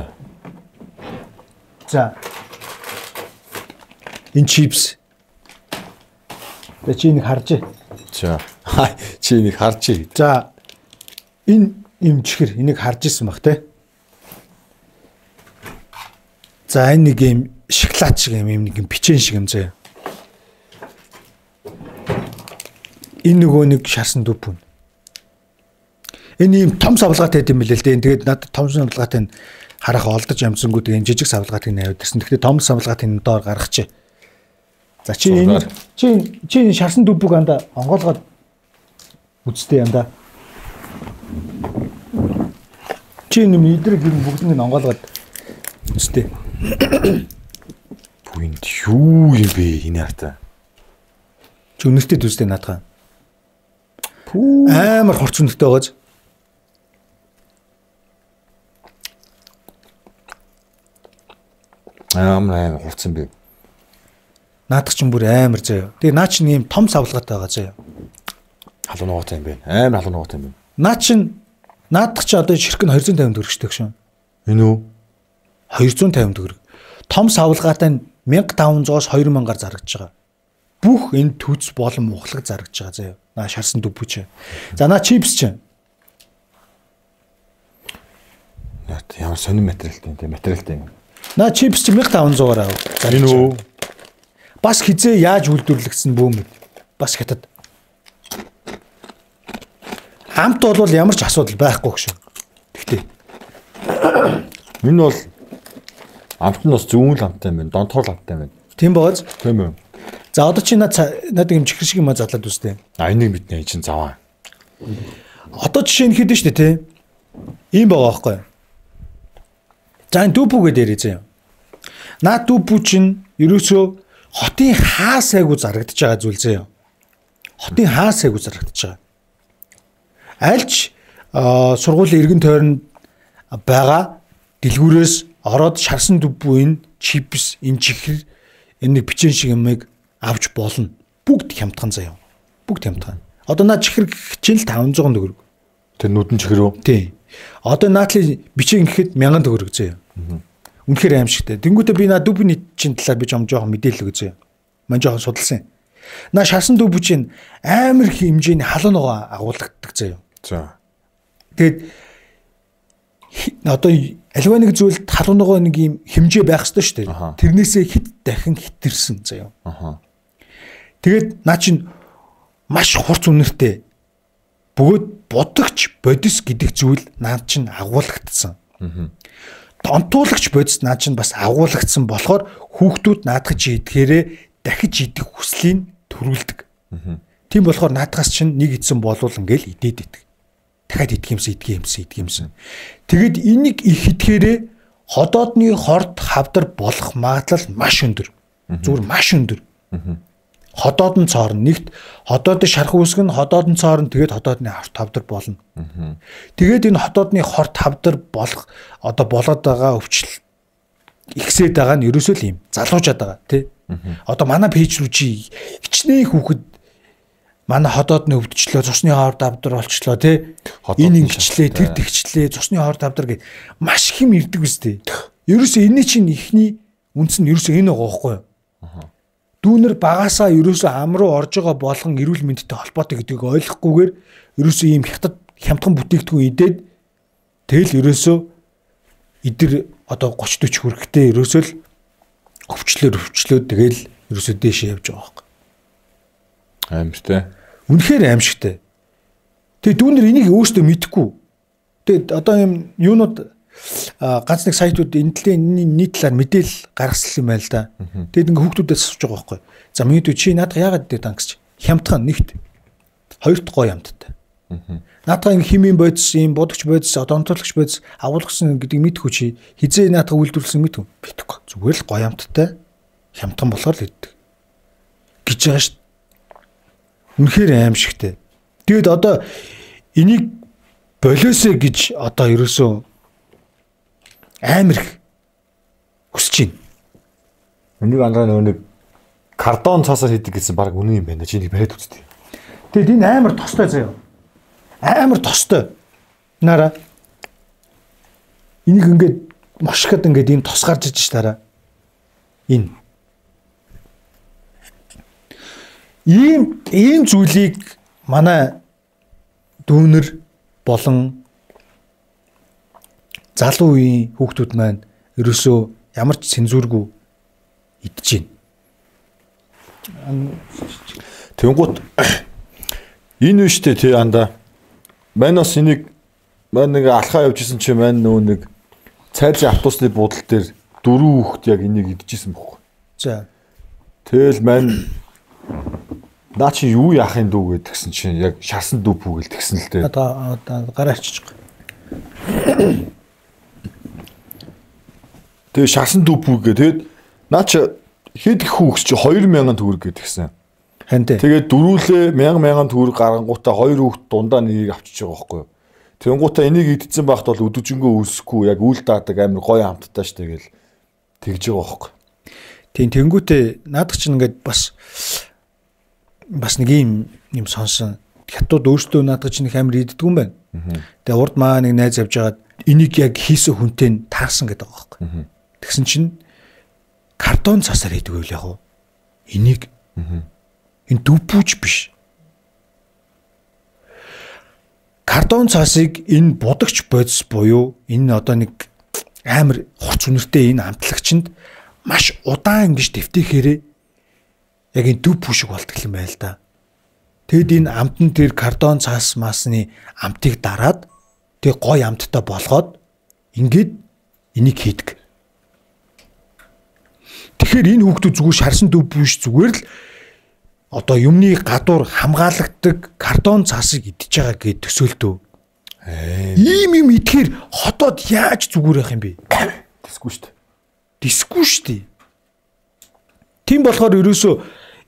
За. Эн чипс чи энийг харж. За. Чи энийг харж. За. Энэ имчгэр энийг харж исэн баг те. За энэ нэг юм шоколад шиг юм нэг юм печэн шиг юм зөө. Энэ нөгөө нэг шарсан дүп үн. Энэ юм том савлгаатай юм билээ л дээ. Тэгээд надад том савлгаатай нь харах олдож амжсангүү тэгээд жижиг савлгаатыг наваад ирсэн. Тэгэхдээ том савлгаат энэ доор гаргачих За чи энэ чи чи шарсан дүбүг анда онгоолгоод үзтээ анда. Чи нэм идрэг юм бүгднийг онгоолгоод үзтээ. Бүгд юу юм бэ энэ хата? Чи үнэртэй дүзтэй наадгаа. Амар хорц үнэртэй байгааз. Амар амар хувцсан бий наадах чинь бүр амар заяа. Тэгээ наа чинь ийм том савлгаатай байгаа заяа. Халуун нугатай юм байна. Амар халуун нугатай юм байна. Наа чинь наадах чи одоо ширхэг нь 250 төгрөгчтэй шүү. Энэ үү? 250 төгрөг. Том савлгаатай нь 1500-оос 2000-аар зарагдж байгаа. Бүх энэ төц болон ухлаг зарагдж байгаа заяа. Наа шарсан дүбүү чи. За наа чипс чи. Ямар сонир материалтай юм те материалтай юм. Наа чипс чи 1500-аар авав. Энэ үү? бас хизээ яаж үйлдвэрлэгдсэн бөөмөд бас хятад. Амт бол ямар ч асуудал байхгүй гэж. Гэхдээ энэ бол амт нь бас зүүн л амттай юм байна. Донтор л амттай юм байна. Тийм бооз? Тийм үү. За одоо чи над над юм чихэр шиг юм задлаад үстэй. А энийг мэднэ чинь заваа. Одоо жишээ нь хэд нь штэ тий. Ийм байгаа байхгүй юу? За энэ дүүпүүгээд яриа заяа. Наад дүүпүү чинь ерөөсөө хотын хаа сайгүй зарагдж байгаа зүйл зөө. Хотын хаа сайгүй зарагдж байгаа. Альч сургуулийн эргэн тойронд байгаа дэлгүүрээс ороод шарсан дүв буйн чипс энэ чихэр энэ нэг бичэн шиг юмыг авч болно. Бүгд хямдхан заяа. Бүгд хямдхан. Одоо наа чихэр гэх чинь л 500 төгрөг. Тэ нүдэн чихрөө. Тий. Одоо наатлын бичэн гэхэд 1000 төгрөг заяа. Аа. Үнэхээр аимшигтэй. Тэнгүүтээ би наа дүбний чинь талаар би жоом жоохон мэдээлэл өгөөе. Мань жоохон судалсан юм. Наа шарсан дүү бүжийн амар их хэмжээний халуунгаа агуулдаг заяа. За. Тэгэд одоо аливаа нэг зүйлд халуунгаа нэг юм хэмжээ байх ёстой шүү дээ. Тэрнээсээ хэд дахин хитэрсэн заяа. Аха. Тэгэд наа чин маш хурц үнэртэй бөгөөд бодогч бодис гэдэг зүйл наад чин агуулгадсан. Аха тонтуулагч бодис наа чинь бас агуулгдсан болохоор хүүхдүүд наадах чи эдгээрээ дахиж идэх хүслийг төрүүлдэг. Тийм болохоор наадахаас чинь нэг идсэн болвол ингээл идээд идэг. Дахиад идэх юмсан, идэх юмсан, идэх юмсан. Тэгэд энийг их идэхээрээ ходоодны хорд хавдар болох магадлал маш өндөр. Зүгээр маш өндөр. Ходоод нь цоорно. Нэгт ходоод шарх үүсгэн ходоод нь цоорно. Тэгээд ходоодны хор тавдар болно. Тэгээд энэ ходоодны хор тавдар болох одоо болоод байгаа өвчлөл ихсээд байгаа нь ерөөсөө л юм. Залуужаад байгаа тий. Одоо манай пэйж рүү чи хичнээн хүүхэд манай ходоодны өвдчлөө, цусны хоор давдар олчлоо тий. Энэ ингэчлээ, тэр тэгчлээ, цусны хоор давдар гэд маш хэм ирдэг үстэй. Ерөөсөө энэ чинь ихний үндэс нь ерөөсөө энэ байгаа байхгүй юу? дүүнер багаасаа ерөөсөө ам руу орж байгаа болгон эрүүл мэндтэй холбоотой гэдгийг ойлгохгүйгээр ерөөсөө ийм хятад хямдхан бүтээгдэхүүн идээд тэгэл ерөөсөө эдэр одоо 30 40 хүрэхдээ ерөөсөө л өвчлөөр өвчлөөд тэгэл ерөөсөө дээшээ явж байгаа байхгүй. Аимштай. Үнэхээр аимшигтай. Тэгээ дүүнер энийг өөртөө мэдхгүй. Тэгээ одоо юм юунууд ганц нэг сайтууд энэ төлөний нийт талаар мэдээлэл гаргасан юм байл да. Тэгэд ингээ хүүхдүүдээс асууж байгаа байхгүй. За миний дүү чи наадах яагаад дээд ангич? Хямдхан нэгт. Хоёрт гоо юмдтай. Наадах ингээ химийн бодис, юм бодогч бодис, одонтологч бодис агуулгасан гэдэг мэдхүү чи хизээ наадах үйлдвэрлэсэн мэдхүү. Битгэхгүй. Зүгээр л гоо юмдтай. Хямдхан болохоор л иддэг. гэж байгаа шүү. Үнэхээр аимшигтэй. Тэгэд одоо энийг болоосэй гэж одоо ерөөсөө амар их хүсэж байна. Энийг ангаа нөгөө нэг кардон цаасаар хийдэг гэсэн баг үнэн юм байна. Чи нэг бариад үзтээ. Тэгэд энэ амар тостой заяа. Амар тостой. Нара. Энийг ингээд мошгод ингээд ийм тос гарч иж тараа. Энэ. Ийм ийм зүйлийг манай дүүнер болон залуу үеийн хүүхдүүд маань ерөөсөө ямар ч цензуургүй идэж байна. Тэнгуут энэ нь штэ тий анда. Мань бас энийг мань нэг алхаа явжсэн чи мань нөө нэг цайлын автобусны буудлын дээр дөрөв хүүхд яг энийг идчихсэн бохоо. За. Тэгэл мань наа чи юу яахын дүү гэд тэгсэн чинь яг шарсан дүү бүгэлд тэгсэн л дээ. Одоо одоо гараа очиж. Тэгээ шагсан дүү бүг гэ. Тэгээд наа чи хэд их хүүгс чи 2000 төгрөг гэдгсэн. Хантай. Тэгээд дөрүүлээ 1000 1000 төгрөг гаргангуудаа хоёр хүүхд дундаа нэгийг авчиж байгаа байхгүй юу. Тэнгуудаа энийг идсэн байхад бол өдөжөнгөө үсэхгүй яг үйл даадаг амир гоё хамттай ш тэгэл тэгж байгаа байхгүй юу. Тийм тэнгуүтээ наадах чинь ингээд бас бас нэг юм юм сонсон. Хятад өөрсдөө наадах чинь их амир иддэг юм байна. Тэгээ урд маа нэг найз авч жагаад энийг яг хийсэн хүнтэй нь таарсан гэдэг байгаа байхгүй юу Тэгсэн чинь картон цасаар хийдэг үйл яг уу. Энийг энэ дүв пүүж биш. Картон цасыг энэ будагч бодис буюу энэ одоо нэг амар хурц үнэртэй энэ амтлагчинд маш удаан ингэж дэвтэхээрээ яг энэ дүв пүүшиг болтгол юм байл да. Тэгэд энэ амтан тэр картон цаас масны амтыг дараад тэг гой амттай болгоод ингээд энийг хийдэг. Тэгэхээр энэ хүүхдүүд зүгээр шарсан төв биш зүгээр л одоо юмны гадуур хамгаалагддаг картон цаасыг идчихэж байгаа гэж төсөөлтөө. Ийм юм идэхээр хотод яаж зүгээр байх юм бэ? Дисгүй шүү дээ. Дисгүй шүү дээ. Тийм болохоор ерөөсөө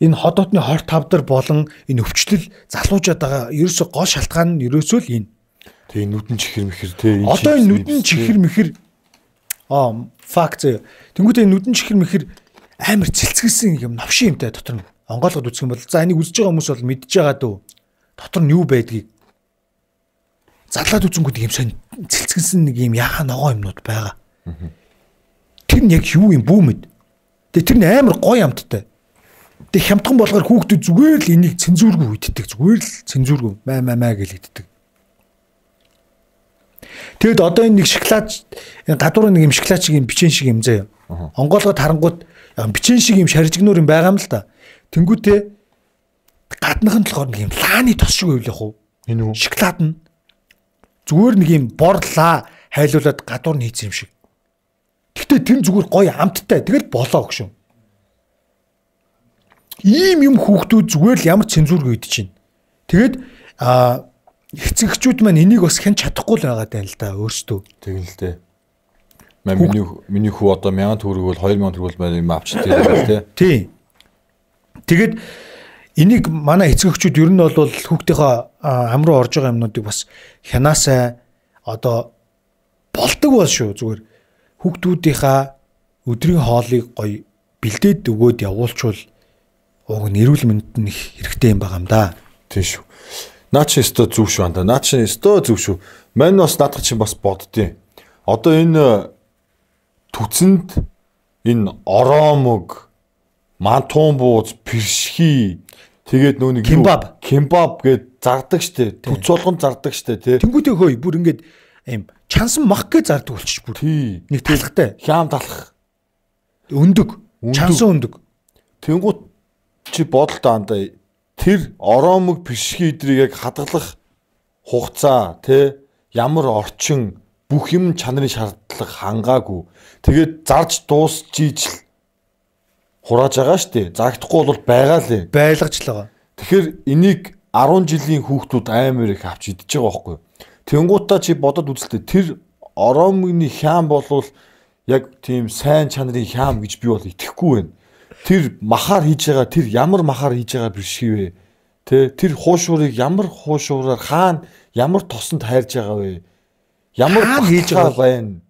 энэ хот дотны хорт тавдар болон энэ өвчлөл залуужаад байгаа ерөөсө гол шалтгаан нь ерөөсөө л энэ. Тэгээ нүдэн чихэр мэхэр тэгээ энэ. Одоо энэ нүдэн чихэр мэхэр аа факт. Тэнгүүтээ нүдэн чихэр мэхэр амар цэлцгэлсэн юм навшин юмтай дотор нь онгойлгоод үзэх юм бол за энийг үзэж байгаа хүмүүс бол мэдж байгаа дөө. Дотор нь юу байдгийг задлаад үзэнгүүд юм сонь цэлцгэлсэн нэг юм яхаа ногоо юмнууд байгаа. Тэр нь яг юу юм бүүмэд. Тэгээ тэр нь амар гой амттай. Тэг хямдхан болгоор хүүхдүүд зүгээр л энийг цензуургүй үйддэг. Зүгээр л цензуургүй маа маа маа гэлэгддэг. Тэгэд одоо энэ нэг шоколад гадуур нэг юм шоколад шиг юм бичэн шиг юм заяа. Онгоолгоод харангууд бичэн шиг юм шаржигнуур юм байгаа юм л да. Тэнгүүтээ гаднах нь болохоор нэг юм лааны тос шиг байлах уу? Энэ үү? Шоколад нь зүгээр нэг юм борлаа хайлуулад гадуур нь хийц юм шиг. Гэтэ тэр зүгээр гоё амттай. Тэгэл болоо гүшүүн. Ийм юм хүүхдүүд зүгээр л ямар цензуургүй идэж чинь. Тэгэд а эцэгчүүд маань энийг бас хэн чадахгүй л байгаа даа л да өөртөө. Тэгэл л дээ миний миний хүү одоо 1000 төгрөг бол 2000 төгрөг бол юм авчдаг байх тий. Тий. Тэгэд энийг манай эцэгчүүд ер нь бол хүүхдийнхээ амруу орж байгаа юмнуудыг бас хянаасаа одоо болдог бол шүү зүгээр хүүхдүүдийнхаа өдрийн хоолыг гоё бэлдээд өгөөд явуулчвал уг нь эрүүл мэндэд нь их хэрэгтэй юм байгаа юм да. Тийм шүү. Наа чи өстө зүг шүү анда. Наа чи өстө зүг шүү. Мань бас надах чи бас боддیں۔ Одоо энэ Түцэнд энэ оромог, мантун бууз, першхи тэгээд нөө нэг кимбаб, кимбаб гээд зардаг штэ. Түц болгон зардаг штэ тий. Тэнгүүтэй хөөе бүр ингээд юм чансан мах гэж зардаг болчих бүр. Нэг талхтай. Хям талах. Өндөг. Чансан өндөг. Тэнгүүт чи бодолтой андаа тэр оромог бишхи идрийг яг хадгалах хугацаа те ямар орчин бүх юм чанарын шаардлага хангаагүй. Тэгээд зарж дуусчиж л хурааж байгаа шүү дээ. Зарагдахгүй бол байгаа лээ. Байлгаж л байгаа. Тэгэхээр энийг 10 жилийн хүүхдүүд аймаар их авч идчихэж байгаа байхгүй юу? Тэнгуутаа чи бодод үзэлтэй тэр оромгийн хяам болвол яг тийм сайн чанарын хяам гэж би бол итгэхгүй байна. Тэр махаар хийж байгаа тэр ямар махаар хийж байгаа биш хивэ. Тэ тэр хуушуурыг ямар хуушуураар хаана ямар тосонд хайрж байгаа вэ? Ямар хийж байгаа байна.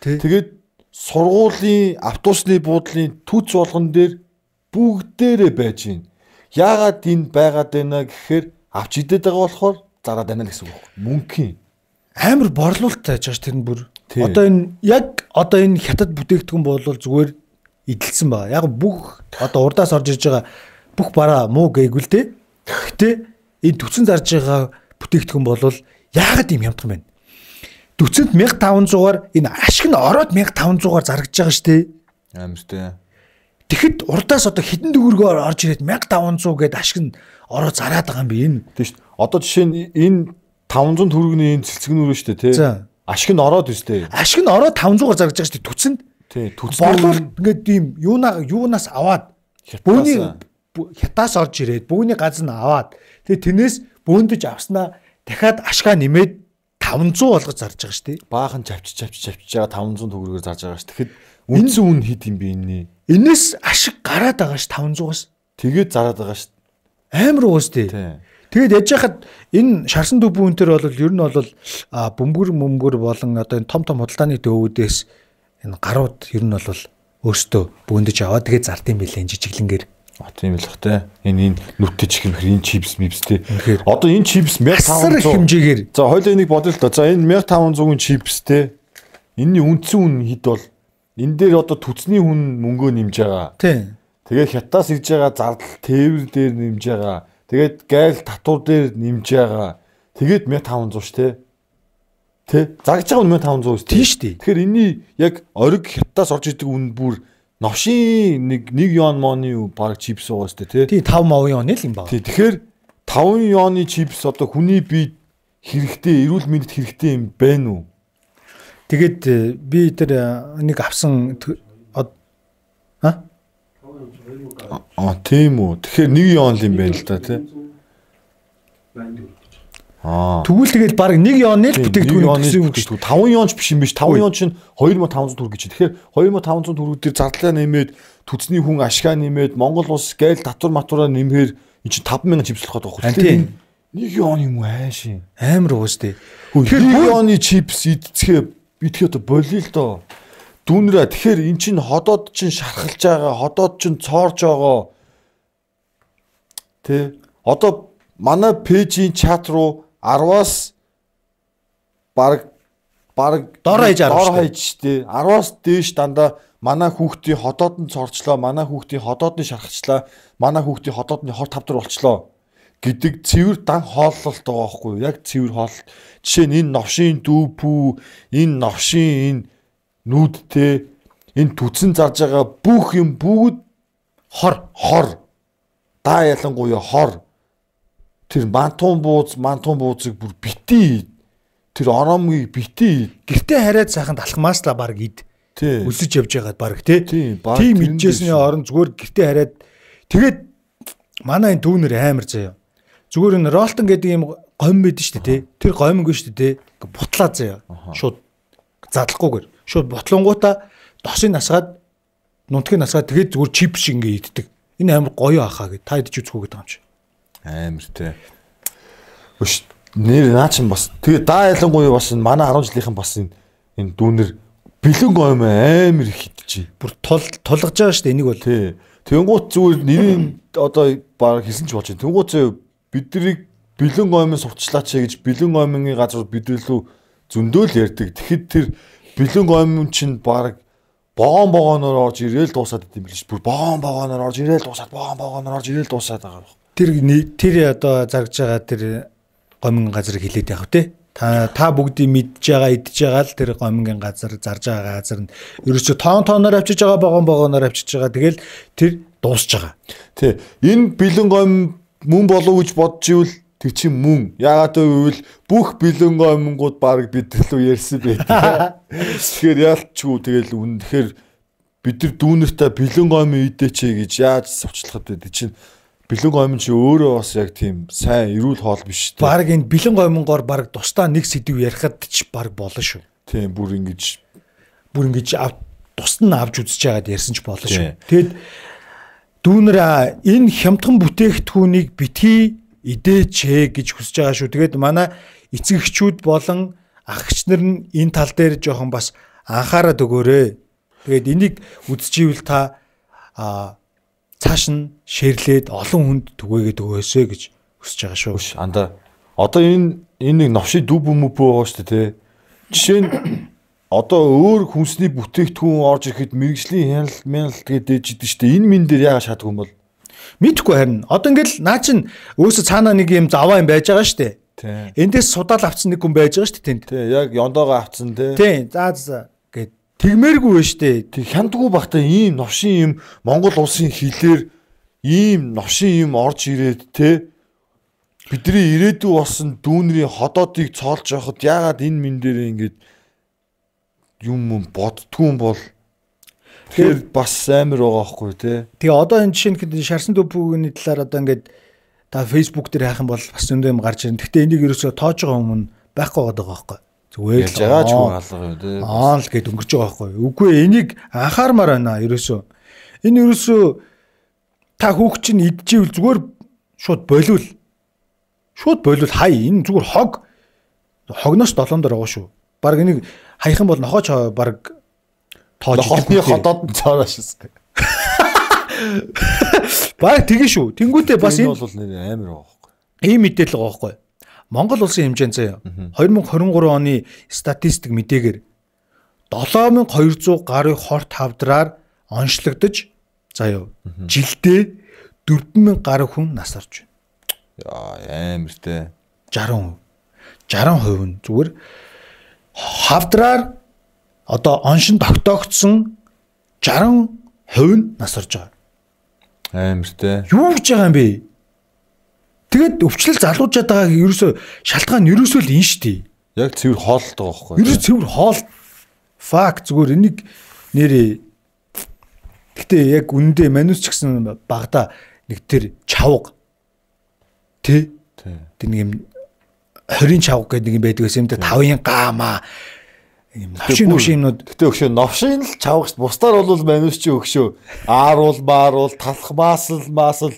Тэгээд сургуулийн автобусны буудлын төц болгон дээр бүгдээрээ байж гин. Яагаад энэ байгаад байна гэхээр авч идээд байгаа болохоор зараад байна л гэсэн үг. Мөнгөний амар борлуулалттай яаж тэр нь бүр. Одоо энэ яг одоо энэ хятад бүтээгдэхүүн бол зүгээр идэлсэн баа. Яг бүх одоо урдаас орж ирж байгаа бүх бараа муу гээгүүл те. Гэтэ энэ төцөн зарж байгаа бүтээгдэхүүн бол яагаад юм хямдхан байна? 40-д 1500-аар энэ ашиг нь ороод 1500-аар зарагдж байгаа шүү дээ. Амстэй. Тэгэхэд урдаас одоо хідэн дүүргээр орж ирээд 1500 гээд ашиг нь ороо зараад байгаа юм би энэ. Тийм шүү. Одоо жишээ нь энэ 500 төгрөгийн энэ цэцгнүүр шүү дээ тий. За. Ашиг нь ороод өстэй. Ашиг нь ороод 500-аар зарагдж байгаа шүү дээ төцөнд. Тий. Төцөнд ингээд ийм юунаа юунаас аваад бөөний хятаас орж ирээд бөөний газар нь аваад тэгээ тэрнээс бөөндөж авснаа дахиад ашгаа нэмээд 500 болгож зарж байгаа шүү дээ. Баахан чавч чавч чавч байгаа 500 төгрөгөөр зарж байгаа шүү. Тэгэхэд үндсэн үн хэд юм бэ энэ? Энээс ашиг гараад байгаа ш 500-аас. Тэгээд зараад байгаа ш. Амар уус дээ. Тэгээд яж хахад энэ шарсан төв бүнтер бол ер нь бол бөмбөр мөмбөр болон одоо энэ том том худалдааны төвүүдээс энэ гарууд ер нь бол өөртөө бөөндөж аваад тэгээд зард юм билээ жижиглэнгээр. Ат юм л хтэй. Энэ энэ нүттэй чих юм хэр энэ чипс мипстэй. Одоо энэ чипс 1500 хэмжээгээр. За хоёлаа энийг бодъё л да. За энэ 1500-ын чипстэй. Энийний үндсэн үн хэд бол энэ дээр одоо төцний хүн мөнгөө нэмж байгаа. Тийм. Тэгээ хятаас ирж байгаа зардал тээвэр дээр нэмж байгаа. Тэгээд гайл татуур дээр нэмж байгаа. Тэгээд 1500 ш тэ. Тэ? Загж байгаа нь 1500 ш тэ. Тийм ш тэ. Тэгэхээр энэний яг ориг хятаас орж идэг үн бүр новшийн нэг 1 юан мооны баг чипс уугаа штэ тий. Тий 5 мов юаны л юм баг. Тий тэгэхээр 5 юаны чипс одоо хүний бие хэрэгтэй, эрүүл мэндэд хэрэгтэй юм байна уу? Тэгэд э, би тэр э, нэг авсан аа А тийм үү. Тэгэхээр 1 юан л юм байна л да тий. Тэгвэл тэгэл баг 1 ёны л бүтээгдэхүүн гэсэн үг. 5 ёнч биш юм биш. 5 ёнч нь 2500 төгрөг гэж. Тэгэхээр 2500 төгрөг дээр зардлаа нэмээд төцний хүн ашгаа нэмээд Монгол улс гээл татвар матураа нэмэхээр эн чинь 5000 чипс болох байх хэрэгтэй. Нэг ёны юм ааши. Амар уустэй. Тэгэхээр нэг ёны чипс идцгээ битгий одоо болио л доо. Дүүнрээ тэгэхээр эн чинь ходоод чинь шархалж байгаа, ходоод чинь цоорж байгаа. Тэ? Одоо манай пэйжийн чат руу 10-аас баг баг дор хаяж дор хаяж тий 10-аас дээш дандаа манай хүүхдийн ходоод нь цорчлоо манай хүүхдийн ходоод нь шархчлаа манай хүүхдийн ходоод нь хорт хавдар болчлоо гэдэг цэвэр дан хооллолт байгаа байхгүй яг цэвэр хоол жишээ нь энэ новшийн дүүпүү энэ новшийн энэ нүүдтэй энэ төцөн зарж байгаа бүх юм бүгд хор хор даа ялангуяа хор тэр мантун бууз мантун буузыг бүр битий тэр оромгийг битий гэртээ хараад сайхан талхмаас л баг ид өсөж явж байгаад баг тий тийм мэдчихсний орон зүгээр гэртээ хараад тэгээд манай энэ түүнэр амар заяа зүгээр энэ ролтон гэдэг юм гом мэд штэ тий тэр гомгүй штэ тий бутлаа заяа шууд задлахгүйгээр шууд бутлангуудаа досыг насгаад нунтгийг насгаад тэгээд зүгээр чип шиг ингээ иддэг энэ амар гоё ахаа гэ та идчих үзэхгүй гэдэг юм чи Амар тий. Өш нэр наа чин бас тэгээ даа ялангуяа бас манай 10 жилийнхэн бас энэ энэ дүүнер бэлэн гойм амар их хитчихэ. Бүр тул тулгаж байгаа шүү дээ энийг бол. Тий. Тэнгуут зүгээр нэрийн одоо баг хэлсэн ч болж байна. Тэнгуут зөө биднийг бэлэн гоймын сурталчлаач гэж бэлэн гоймын газар бидрэлүү зөндөөл ярддаг. Тэгэхэд тэр бэлэн гойм чинь баг богоон богооноор орж ирээл дуусаад идэм билээ шүү. Бүр богоон богооноор орж ирээл дуусаад богоон богооноор орж ирээл дуусаад байгаа юм тэр тэр одоо зарж байгаа тэр гомин газрыг хилээд явах те та та бүгдийг мэдж байгаа идж байгаа л тэр гомингийн газар зарж байгаа газар нь ерөөсө тоон тооноор авчиж байгаа богон богоноор авчиж байгаа тэгэл тэр дуусж байгаа тий энэ бэлэн гом мөн болов гэж бодж ивэл тэг чи мөн яагаад гэвэл бүх бэлэн гомингууд баг бид лөө ярьсан байт *laughs* тэгэхээр ялчгүй тэгэл үнэхээр бид нар дүүнэртэ бэлэн гомын идээч гэж яаж сувчлахад байдаг чинь Бэлэн гомон чи өөрөө бас яг тийм сайн эрүүл хоол биш тийм. Бараг энэ бэлэн гомонгоор бараг тусдаа нэг сэдв ярихад ч бараг болно шүү. Тийм бүр ингэж бүр ингэж ав тус нь авж үзэж байгаад ярьсан ч болно шүү. Тэгэд дүүнрээ энэ хямдхан бүтээгдэхүүнийг битгий идээчээ гэж хүсэж байгаа шүү. Тэгэд манай эцэг эхчүүд болон агч нар нь энэ тал дээр жоохон бас анхаарат өгөөрэй. Тэгээд энийг үдсчихвэл та а цааш нь шэрлээд олон хүнд түгээгээд өгөөсэй гэж хүсэж байгаа шүү. Үш анда одоо энэ энэ нэг новши дүб бүмүү байгаа шүү дээ. Жишээ нь одоо өөр хүнсний бүтээгдэхүүн орж ирэхэд мэрэгжлийн хяналт мяналт гэдэг дэж идэв шүү дээ. Энэ мэн дээр яагаад шатгүй юм бол мэдхгүй харин одоо ингээл наа чин өөсө цаанаа нэг юм заваа юм байж байгаа шүү дээ. Эндээс судаал авцсан нэг хүн байж байгаа шүү дээ тэнд. Тий, яг ёндоогоо авцсан тий. Тий, за за. Тэгмээргүй байна штэ. Тэг хяндгүй бахта ийм новшин юм Монгол улсын хилээр ийм новшин юм орж ирээд те бидний ирээдүй болсон дүүнэрийн ходоодыг цоолж явахад яагаад энэ мен дээр ингэж юм юм боддгүй юм бол тэгэхээр бас амар байгаа байхгүй тий. Тэгээ одоо энэ жишээ нь шарсан төпүүгийн талаар одоо ингээд та Facebook дээр хайх юм бол бас юм гарч ирнэ. Гэхдээ энийг ерөөсөө тоож байгаа юм байхгүй байгаа байхгүй зүгээр л байгаа ч хүн алга юу те. Аа л гэд өнгөрч байгаа байхгүй. Үгүй энийг анхаармаар байна ерөөсөө. Энэ ерөөсөө та хүүхд чинь идчихвэл зүгээр шууд болиул. Шууд болиул хай энэ зүгээр хог хогноос долоон дор байгаа шүү. Бараг энийг хаяхан бол нохооч бараг тоож идэх. Хогны хотод цаанаа шээ. Баг тэгэн шүү. Тэнгүүтээ бас энэ бол нэр амар байгаа байхгүй. Ийм мэдээлэл байгаа байхгүй. Монгол улсын хэмжээнд заяа 2023 оны статистик мэдээгээр 7200 гаруй хорт хавдраар онцлогдож заяа жилдээ 4000 гаруй хүн нас орж байна. Яа амартай. 60% 60% нь зүгээр хавдраар одоо оншин тогтоогдсон 60% нь нас орж байгаа. Амартай. Юу гэж байгаа юм бэ? Тэгэд өвчлөл залуучаад байгааг ерөөсөө шалтгаан нь ерөөсөө л энэ шүү дээ. Яг цэвэр хоолт байгаа байхгүй юу? Ерөөс цэвэр хоол факт зүгээр энийг нэрээ Гэтэ яг үндэ манус ч гэсэн багада нэг тэр чавга тий тэр нэг юм 20 чавга гэдэг нэг юм байдаг гэсэн юм да 5-ын гаама юм навшин өвшинүүд гэтээ өгшөө навшин л чавгаш бусдаар бол манус чи өгшөө ааруул бааруул талхмаас л маас л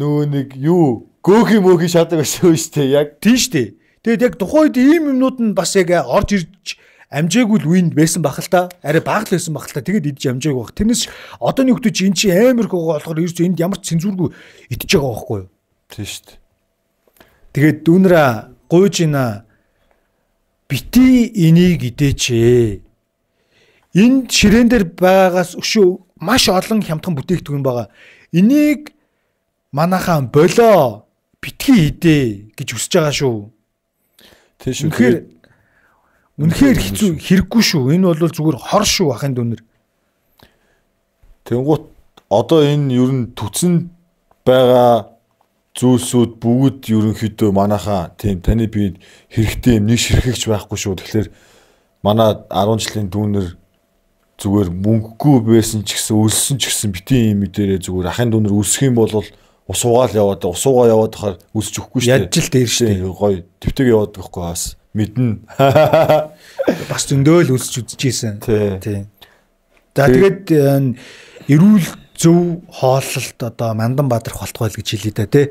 нөө нэг юу гөөхи мөөхи шадаг байсан шүү дээ яг. Тийм шүү дээ. Тэгээд яг тухайн үед ийм юмнууд нь бас яг орж ирж амжаагүй л үенд байсан бах л та. Арай баг л байсан бах л та. Тэгээд идж амжаагүй бах. Тэрнээс одооний хүмүүс эн чинь амар хөгөө болохоор ер нь энд ямар ч цензургүй идж байгаа байхгүй юу? Тийм шүү дээ. Тэгээд дүүнраа гуйж ийна. Бити энийг идээчээ. Энд ширээн дээр байгаас өшөө маш олон хямдхан бүтээгдэхүүн байгаа. Энийг манайхан болоо битгий хийдэ гэж өсөж байгаа шүү. Тийм шүү. Тэгэхээр үнэхээр хэцүү хэрэггүй шүү. Энэ бол зүгээр хор шүү ахын дүнэр. Тэнгуут одоо энэ ер нь төцөнд байгаа зүйлсүүд бүгд ерөнхийдөө манайхаа тийм таны би хэрэгтэй юм нэг ширхэгч байхгүй шүү. Тэгэхээр манай 10 жилийн дүүнэр зүгээр мөнгөгүй байсан ч гэсэн өлсөн ч гэсэн битэн юм дээрээ зүгээр ахын дүүнэр өсөх юм бол усуугаал яваад усуугаа яваад хахаар үсч өгөхгүй шүү дээ. Яаж л дээр шүү дээ. Гоё төвтэйг яваад байхгүй бас мэднэ. *laughs* Бас зөндөөл үсч үзчихсэн. Тийм. За тэгээд эрүүл зөв хооллолт одоо Мандан Бадрах болтгойл гэж хэлээ да тий.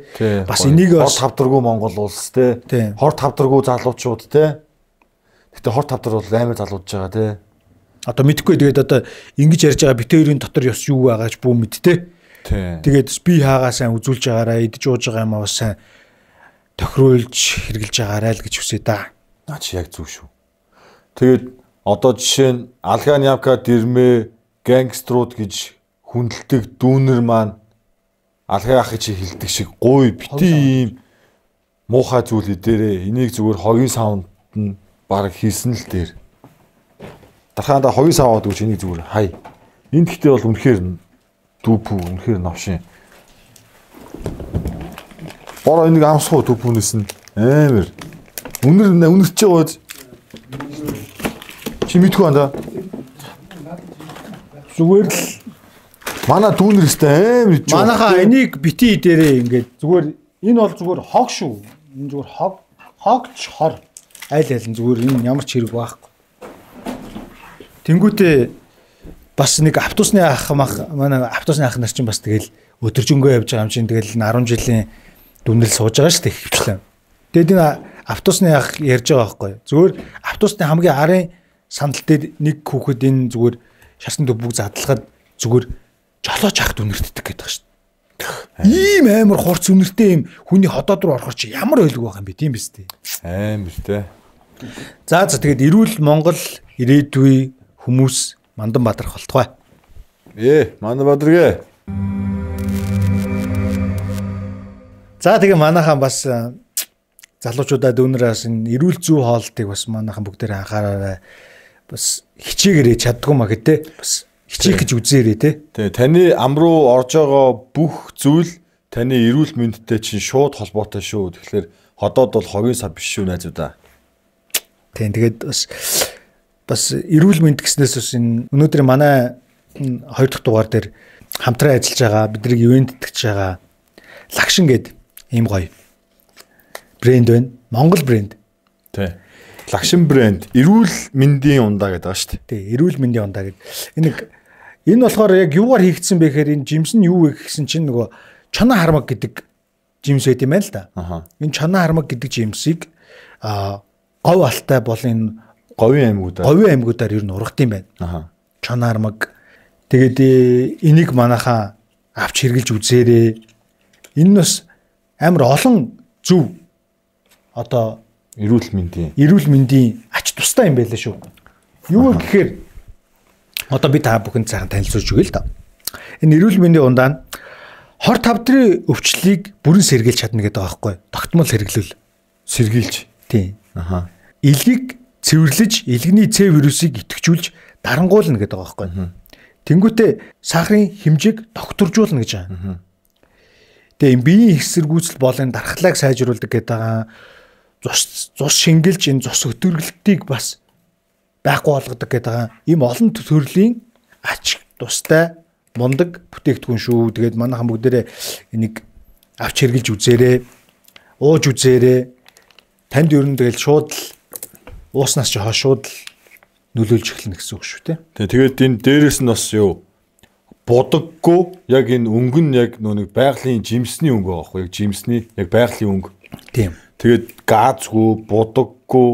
Бас энийг бас хавдаргүй Монгол улс тий. Хорт хавдаргүй залуучууд тий. Гэтэ хорт хавдар бол амар залууд жагаа тий. Одоо мэдхгүй тэгээд одоо ингэж ярьж байгаа битээрийн дотор ёс юу байгаач бүү мэд тий Тэгээд би хаагаа сайн үзүүлж байгаараа идж ууж байгаа юм аа сайн тохируулж хэрглэж байгаарай л гэж хүсээ да. Наач яг зүг шүү. Тэгээд одоо жишээ нь Алган Явка дэрмэ гангструуд гэж хүндэлдэг дүүнер маань Алган ах чи хилдэг шиг гой бити ийм муухай зүйл идэрээ. Энийг зүгээр хогийн саунд нь баг хийсэн л дээр. Дархаанда хогийн саваад үуч энийг зүгээр хай. Энд гэхдээ бол үнэхээр Дүпүү үнэхээр новшин. Бороо энийг амсгуу дүпүүнээс нь амар. Үнэр үнэрч яваад чи мэдгүй байна. Зүгээр л манай дүүнэр өстэй амар ичүү. Манайхаа энийг бити дээрээ ингээд зүгээр энэ бол зүгээр хог шүү. Энэ зүгээр хог хогч хор айл айл зүгээр энэ ямар ч хэрэг байхгүй. Тэнгүүтээ бас нэг автобусны ах мах манай автобусны ах нар чинь бас тэгэл өдөржөнгөө явж байгаа юм чинь тэгэл 10 жилийн дүнэл сууж байгаа шүү дээ хөвчлэн. Тэгээд энэ автобусны ах ярьж байгаа байхгүй. Зүгээр автобусны хамгийн арын сандал дээр нэг хүүхэд энэ зүгээр шасан төбөг задлахад зүгээр жолооч ахт үнэртдэг гэдэг шүү дээ. Ийм амар хурц үнэртэй юм хүний ходоод руу орохор чи ямар ойлгоо байх юм бэ тийм биз дээ. Амар тий. За за тэгээд эрүүл Монгол ирээдүй хүмүүс Мандан Бадар холтгой. Ээ, Мандан Бадар гээ. За тэгээ манайхан бас э, залуучуудаа дүүнэр бас энэ эрүүл зүй хоолтыг бас манайхан бүгдээр анхаараарай. Бас хичээгээрээ чаддгүй ма гэдэг. Бас хичээх гэж үзээрэй те. Тэгээ таны ам руу орж байгаа бүх зүйл таны эрүүл мэндтэй чинь шууд холбоотой шүү. Тэгэхээр ходоод бол хогийн сав биш шүү найзуудаа. Тийм тэгээд бас бас эрүүл мэнд гэснээс бас энэ өнөөдрийн манай хоёр дахь дугаар дээр хамтран ажиллаж байгаа бидрэг ивент итгэж байгаа лагшин гэд ийм гоё брэнд байна. Монгол брэнд. Тий. Лагшин брэнд эрүүл мэндийн ундаа гэдэг ба шүү дээ. Тий, эрүүл мэндийн ундаа гэдэг. Энийг энэ болохоор яг юугаар хийгдсэн бэ гэхээр энэ жимс нь юу вэ гэсэн чинь нөгөө чана хармаг гэдэг жимс байт юм байна л да. Энэ чана хармаг гэдэг жимсийг а гов алтай бол энэ говийн аймагуудаар говийн аймагуудаар ер нь ургад юм байна. Аха. Чанармаг. Тэгээд э, энийг манахаа авч хэрглэж үзээрээ. Энэ нь бас амар олон зөв одоо эрүүл мэндийн эрүүл мэндийн ач тустай юм байлаа шүү. Юу гэхээр одоо би та бүхэн цаахан танилцуулж өгье л доо. Энэ эрүүл мэндийн ундаа 25 төрлийн өвчлөлийг бүрэн сэргийлж чадна гэдэг байгаа байхгүй. Тогтмол сэргийлэл. Сэргийлж. Тийм. Аха. Илийг цэвэрлэж илгэний С вирусыг итгэжүүлж дарангуулна гэдэг байгаа байхгүй. Тэнгүүтээ сахарын хэмжээг докторжуулна гэж байна. Тэгээ энэ биеийн их сэргүүцэл болон дархлааг сайжруулдаг гэдэг байгаа. Зус зус шингэлж энэ зус өдөрглөлтийг бас байхгүй болгодог гэдэг байгаа. Им олон төрлийн ач тустай мундаг бүтээгдэхүүн шүү. Тэгээд манайхан бүгдээрээ энийг авч хэрглэж үзээрэй. Ууж үзээрэй. Танд ер нь тэгэл шууд л ууснаас ч хошууд л нөлөөлж эхэлнэ гэсэн үг шүү тэ. Тэгээд энэ дээрээс нь бас юу будаггүй яг энэ өнгө нь яг нүг байгалийн жимсний өнгө аахгүй яг жимсний яг байгалийн өнгө. Тийм. Тэгээд гаазгүй будаггүй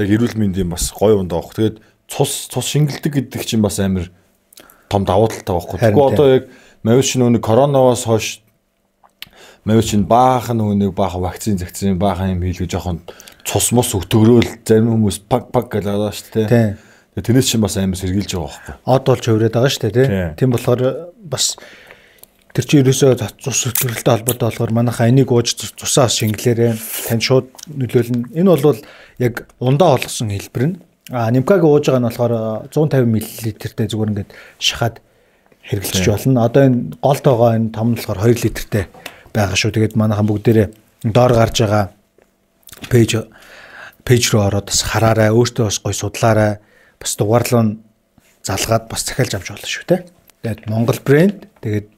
яг эрүүл мэндийн бас гоё унд авах. Тэгээд цус цус шингэлдэг гэдэг чинь бас амар том давуу талтай байхгүй. Тэгвэл одоо яг Мавч нүг коронавоос хойш Мавч нь баахан нүг баахан вакцин загцсан баахан юм хийлгэж жоохон цус мус өгтөгрөөл зарим хүмүүс паг паг гэлээ шүү дээ. Тэгээ тэрнээс чинь бас амар сэргийлж байгаа байхгүй. Од болж хуврээд байгаа шүү дээ. Тийм болохоор бас тэр чинь ерөөсөө цус өгтөгрөлтэй холбоотой болохоор манайхаа энийг ууж цусаа шингэлээрээ тань шууд нөлөөлнө. Энэ бол яг ундаа олгосон хэлбэр нь. А нимкаг ууж байгаа нь болохоор 150 мл-тэй зүгээр ингээд шахаад хэрэглэж болно. Одоо энэ гол тоогоо энэ том нь болохоор 2 литртэй байгаа шүү. Тэгээд манайхан бүгдээрээ доор гарж байгаа пэйж пэйж рүү ороод бас хараарай, өөртөө бас гой судлаарай. Бас дугаарлаа нь залгаад бас захиалж авч болно шүү те. Тэгээд Монгол брэнд тэгээд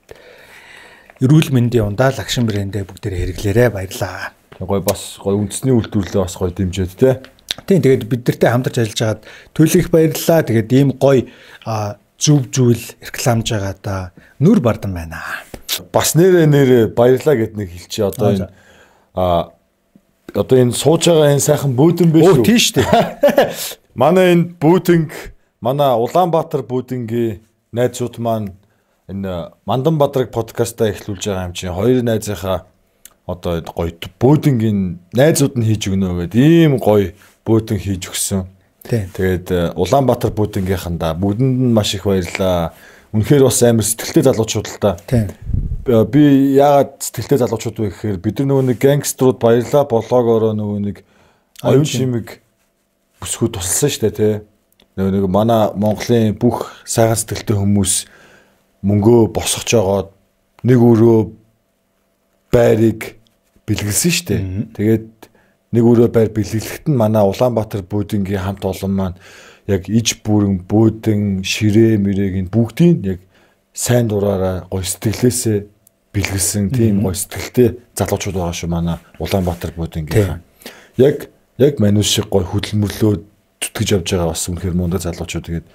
эрүүл мэндийн ундаал агшин брэндээ бүгдээр хэрэглээрэй. Баярлаа. Гой бас гой үндэсний үйлдвэрлэлээ бас гой дэмжиж те. Тийм тэгээд бидэртэй хамтарч ажиллаж хагаад төлөх баярлалаа. Тэгээд ийм гоё зүв зүйл рекламж байгаа да нүр бардам байна. Бас нэрэ нэрэ баярлаа гэд нэг хэлчихээ одоо энэ а одоо энэ сууж байгаа энэ сайхан бүүдэн биш үү? Оо тийм шүү дээ. *laughs* Манай энэ бүүдэн манай Улаанбаатар бүүдэнгийн найзууд маань энэ Манданбадараг подкастаа эхлүүлж байгаа юм чинь хоёр найзынхаа одоо гоё бүүдэнгийн найзууд нь хийж өгнө гэд ийм гоё бүүдэн хийж өгсөн. Тэгээд э, Улаанбаатар бүүдингийнхандаа бүдэнд нь маш их баярлаа. Үнэхээр бас амар сэтгэлтэй залуучууд л та. Би яагаад сэтгэлтэй залуучууд вэ гэхээр бид нар нөгөө нэг гангструуд баярлаа болоогоороо нөгөө нэг оюун шимэг бүсгүй тусалсан шүү дээ тий. Нөгөө нэг манай Монголын бүх сайхан сэтгэлтэй хүмүүс мөнгөө босгож жагаад нэг өрөө байрыг бэлгэлсэн шүү дээ. Тэгээд нэг өрөө байр бэлгэлэхэд нь манай Улаанбаатар бүүдингийн хамт олон маань яг иж бүрэн бөөдөн ширээ мэрээг ин бүгдийг яг сайн дураараа гой сэтгэлээсээ бэлгэлсэн тийм гой сэтгэлтэй залуучууд байгаа шүү манай Улаанбаатар бөөдөнгийнхаа. Яг яг манус шиг гой хөдөлмөрлөө зүтгэж явж байгаа бас үнэхээр мундаг залуучууд тэгээд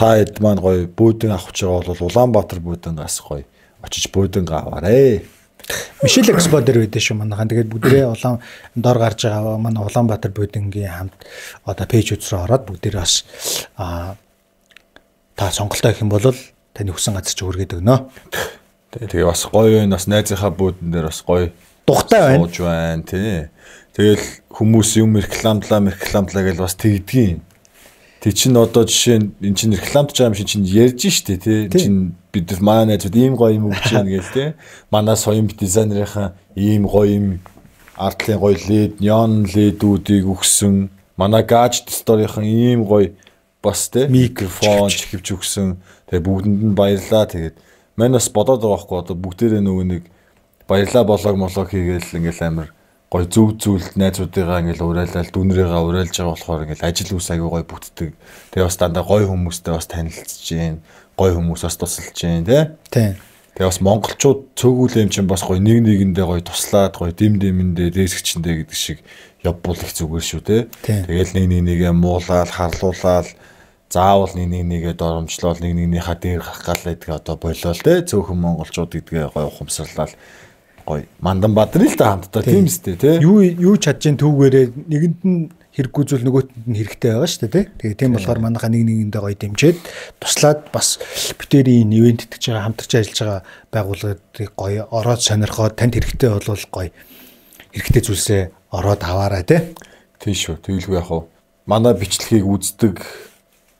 та хэд маань гой бөөдөн авах гэж байгаа бол Улаанбаатар бөөдөн бас гой очиж бөөдөн аваарэ. Мишель Экспо дээр байдсан шүү манайхан. Тэгээд бүгдээрээ улаан дор гарч байгаа манай Улаанбаатар бүдэнгийн хамт одоо пэйж үзрээ ороод бүгдээрээ бас аа та сонголтоо их юм бол таны хүсэн газар чи үргээд өгнө. Тэгээ бас гоё энэ бас найзынхаа бүүдэн дээр бас гоё духтай байна. Сууж байна тий. Тэгэл хүмүүс юм рекламлаа рекламлаа гэж бас тэгдгийн. Тэг чин одоо жишээ нь эн чин рекламад байгаа юм шин чин ярьж штэ тий. Эн чин бид нар маа найзууд ийм гоё юм өгч яана гээл тий. Манай соён дизайнерынхаа ийм гоё юм ардлын гоё лед, неон ледүүдийг өгсөн. Манай гаджет сторийнхан ийм гоё бас тий микрофон хөвж өгсөн. Тэгээ бүгдэнд нь баярлаа. Тэгээд мань бас бодоод байгаа хгүй одоо бүгдээрээ нөгөө нэг баярлаа болоог молоог хийгээл ингээл амар гой зөв зөвлөлт найзуудыгаа ингээл урайлал дүүнэрээгаа урайлж байгаа болохоор ингээл ажил үс аягүй гой бүтдэг. Тэгээ бас дандаа гой хүмүүстэй бас танилцж гээ. Гой хүмүүс бас тусалж гээ, тэ? Тийм. Тэгээ бас монголчууд цөөгүүлэм чинь бас гой нэг нэгэндээ гой туслаад гой дэм дэмэндээ дээсгчэндээ гэдэг шиг явбал их зүгээр шүү те. Тэгээл нэг нэг нэгэ муулаад харлуулаад заавал нэг нэг нэгэ доромжлол нэг нэгнийхээ дээр гарах гал гэдэг одоо болоо те. Цөөхөн монголчууд гэдгээ гой ухамсарлал гоё. Мандан Бадрын л та хамтдаа тийм үстэй тий. Юу юу чадж ийн түүгээрээ нэгэнд нь хэрэггүй зүйл нөгөөтөнд нь хэрэгтэй байгаа шүү дээ тий. Тэгээ тийм болохоор манайха нэг нэгэндээ гоё дэмжиж туслаад бас битэрийн нэвэн тэтгэж байгаа хамтарч ажиллаж байгаа байгууллагыг гоё ороод сонирхоод танд хэрэгтэй болвол гоё хэрэгтэй зүйлсээ ороод аваарай тий. Тийм шүү. Тэгэлгүй яах вэ? Манай бичлэгийг үздэг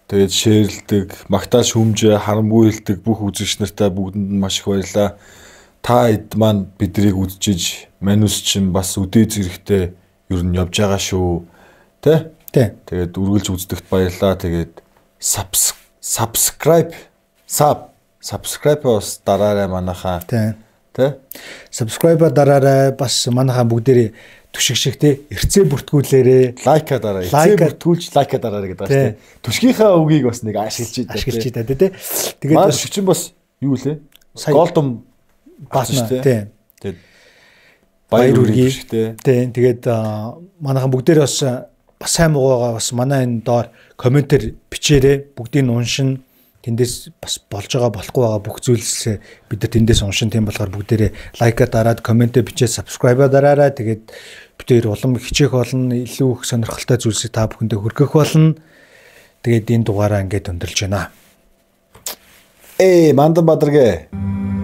тэгээд шеэрлдэг, магтаал шүмжээ, харамгүй хэлдэг бүх үзэгч нартай бүгдэнд нь маш их баярлалаа та хэд маань бидрийг үдчиж Манус чинь бас үдээ зэрэгтэй ер нь явж байгаа шүү. Тэ? Тэ. Тэгээд үргэлж үздэгт баярлаа. Тэгээд subscribe sub subscribe бас дараарай манайхаа. Тэ. Тэ? Subscribe дараарай бас манайхаа бүгдээрээ түшиг шиг те эрцээ бүртгүүлээрээ лайка дараа эрцээ бүртгүүлж лайка дараарай гэдэг байна те түшгийнхаа үгийг бас нэг ашиглаж идэв ашиглаж идэв те тэгээд бас чинь бас юу лээ голдом бас тийм. Тэгээд баяр үргээ шигтэй. Тийм. Тэгээд манайхан бүгдээрээ бас бас сайн муугаа бас манай энэ доор комментэр бичээрэй. Бүгдийг нь уншина. Тэндээс бас болж байгаа болохгүй байгаа бүх зүйлс бид нар тэндээс уншин тийм болохоор бүгдээрээ лайка дараад комментэ бичээ subscribe дараарай. Тэгээд бид хоёр улам хичээх болно. Илүү их сонирхолтой зүйлсийг та бүхэндээ хүргэх болно. Тэгээд энэ дугаараа ингээд өндөрлж байна. Эй, мандан бадаргээ.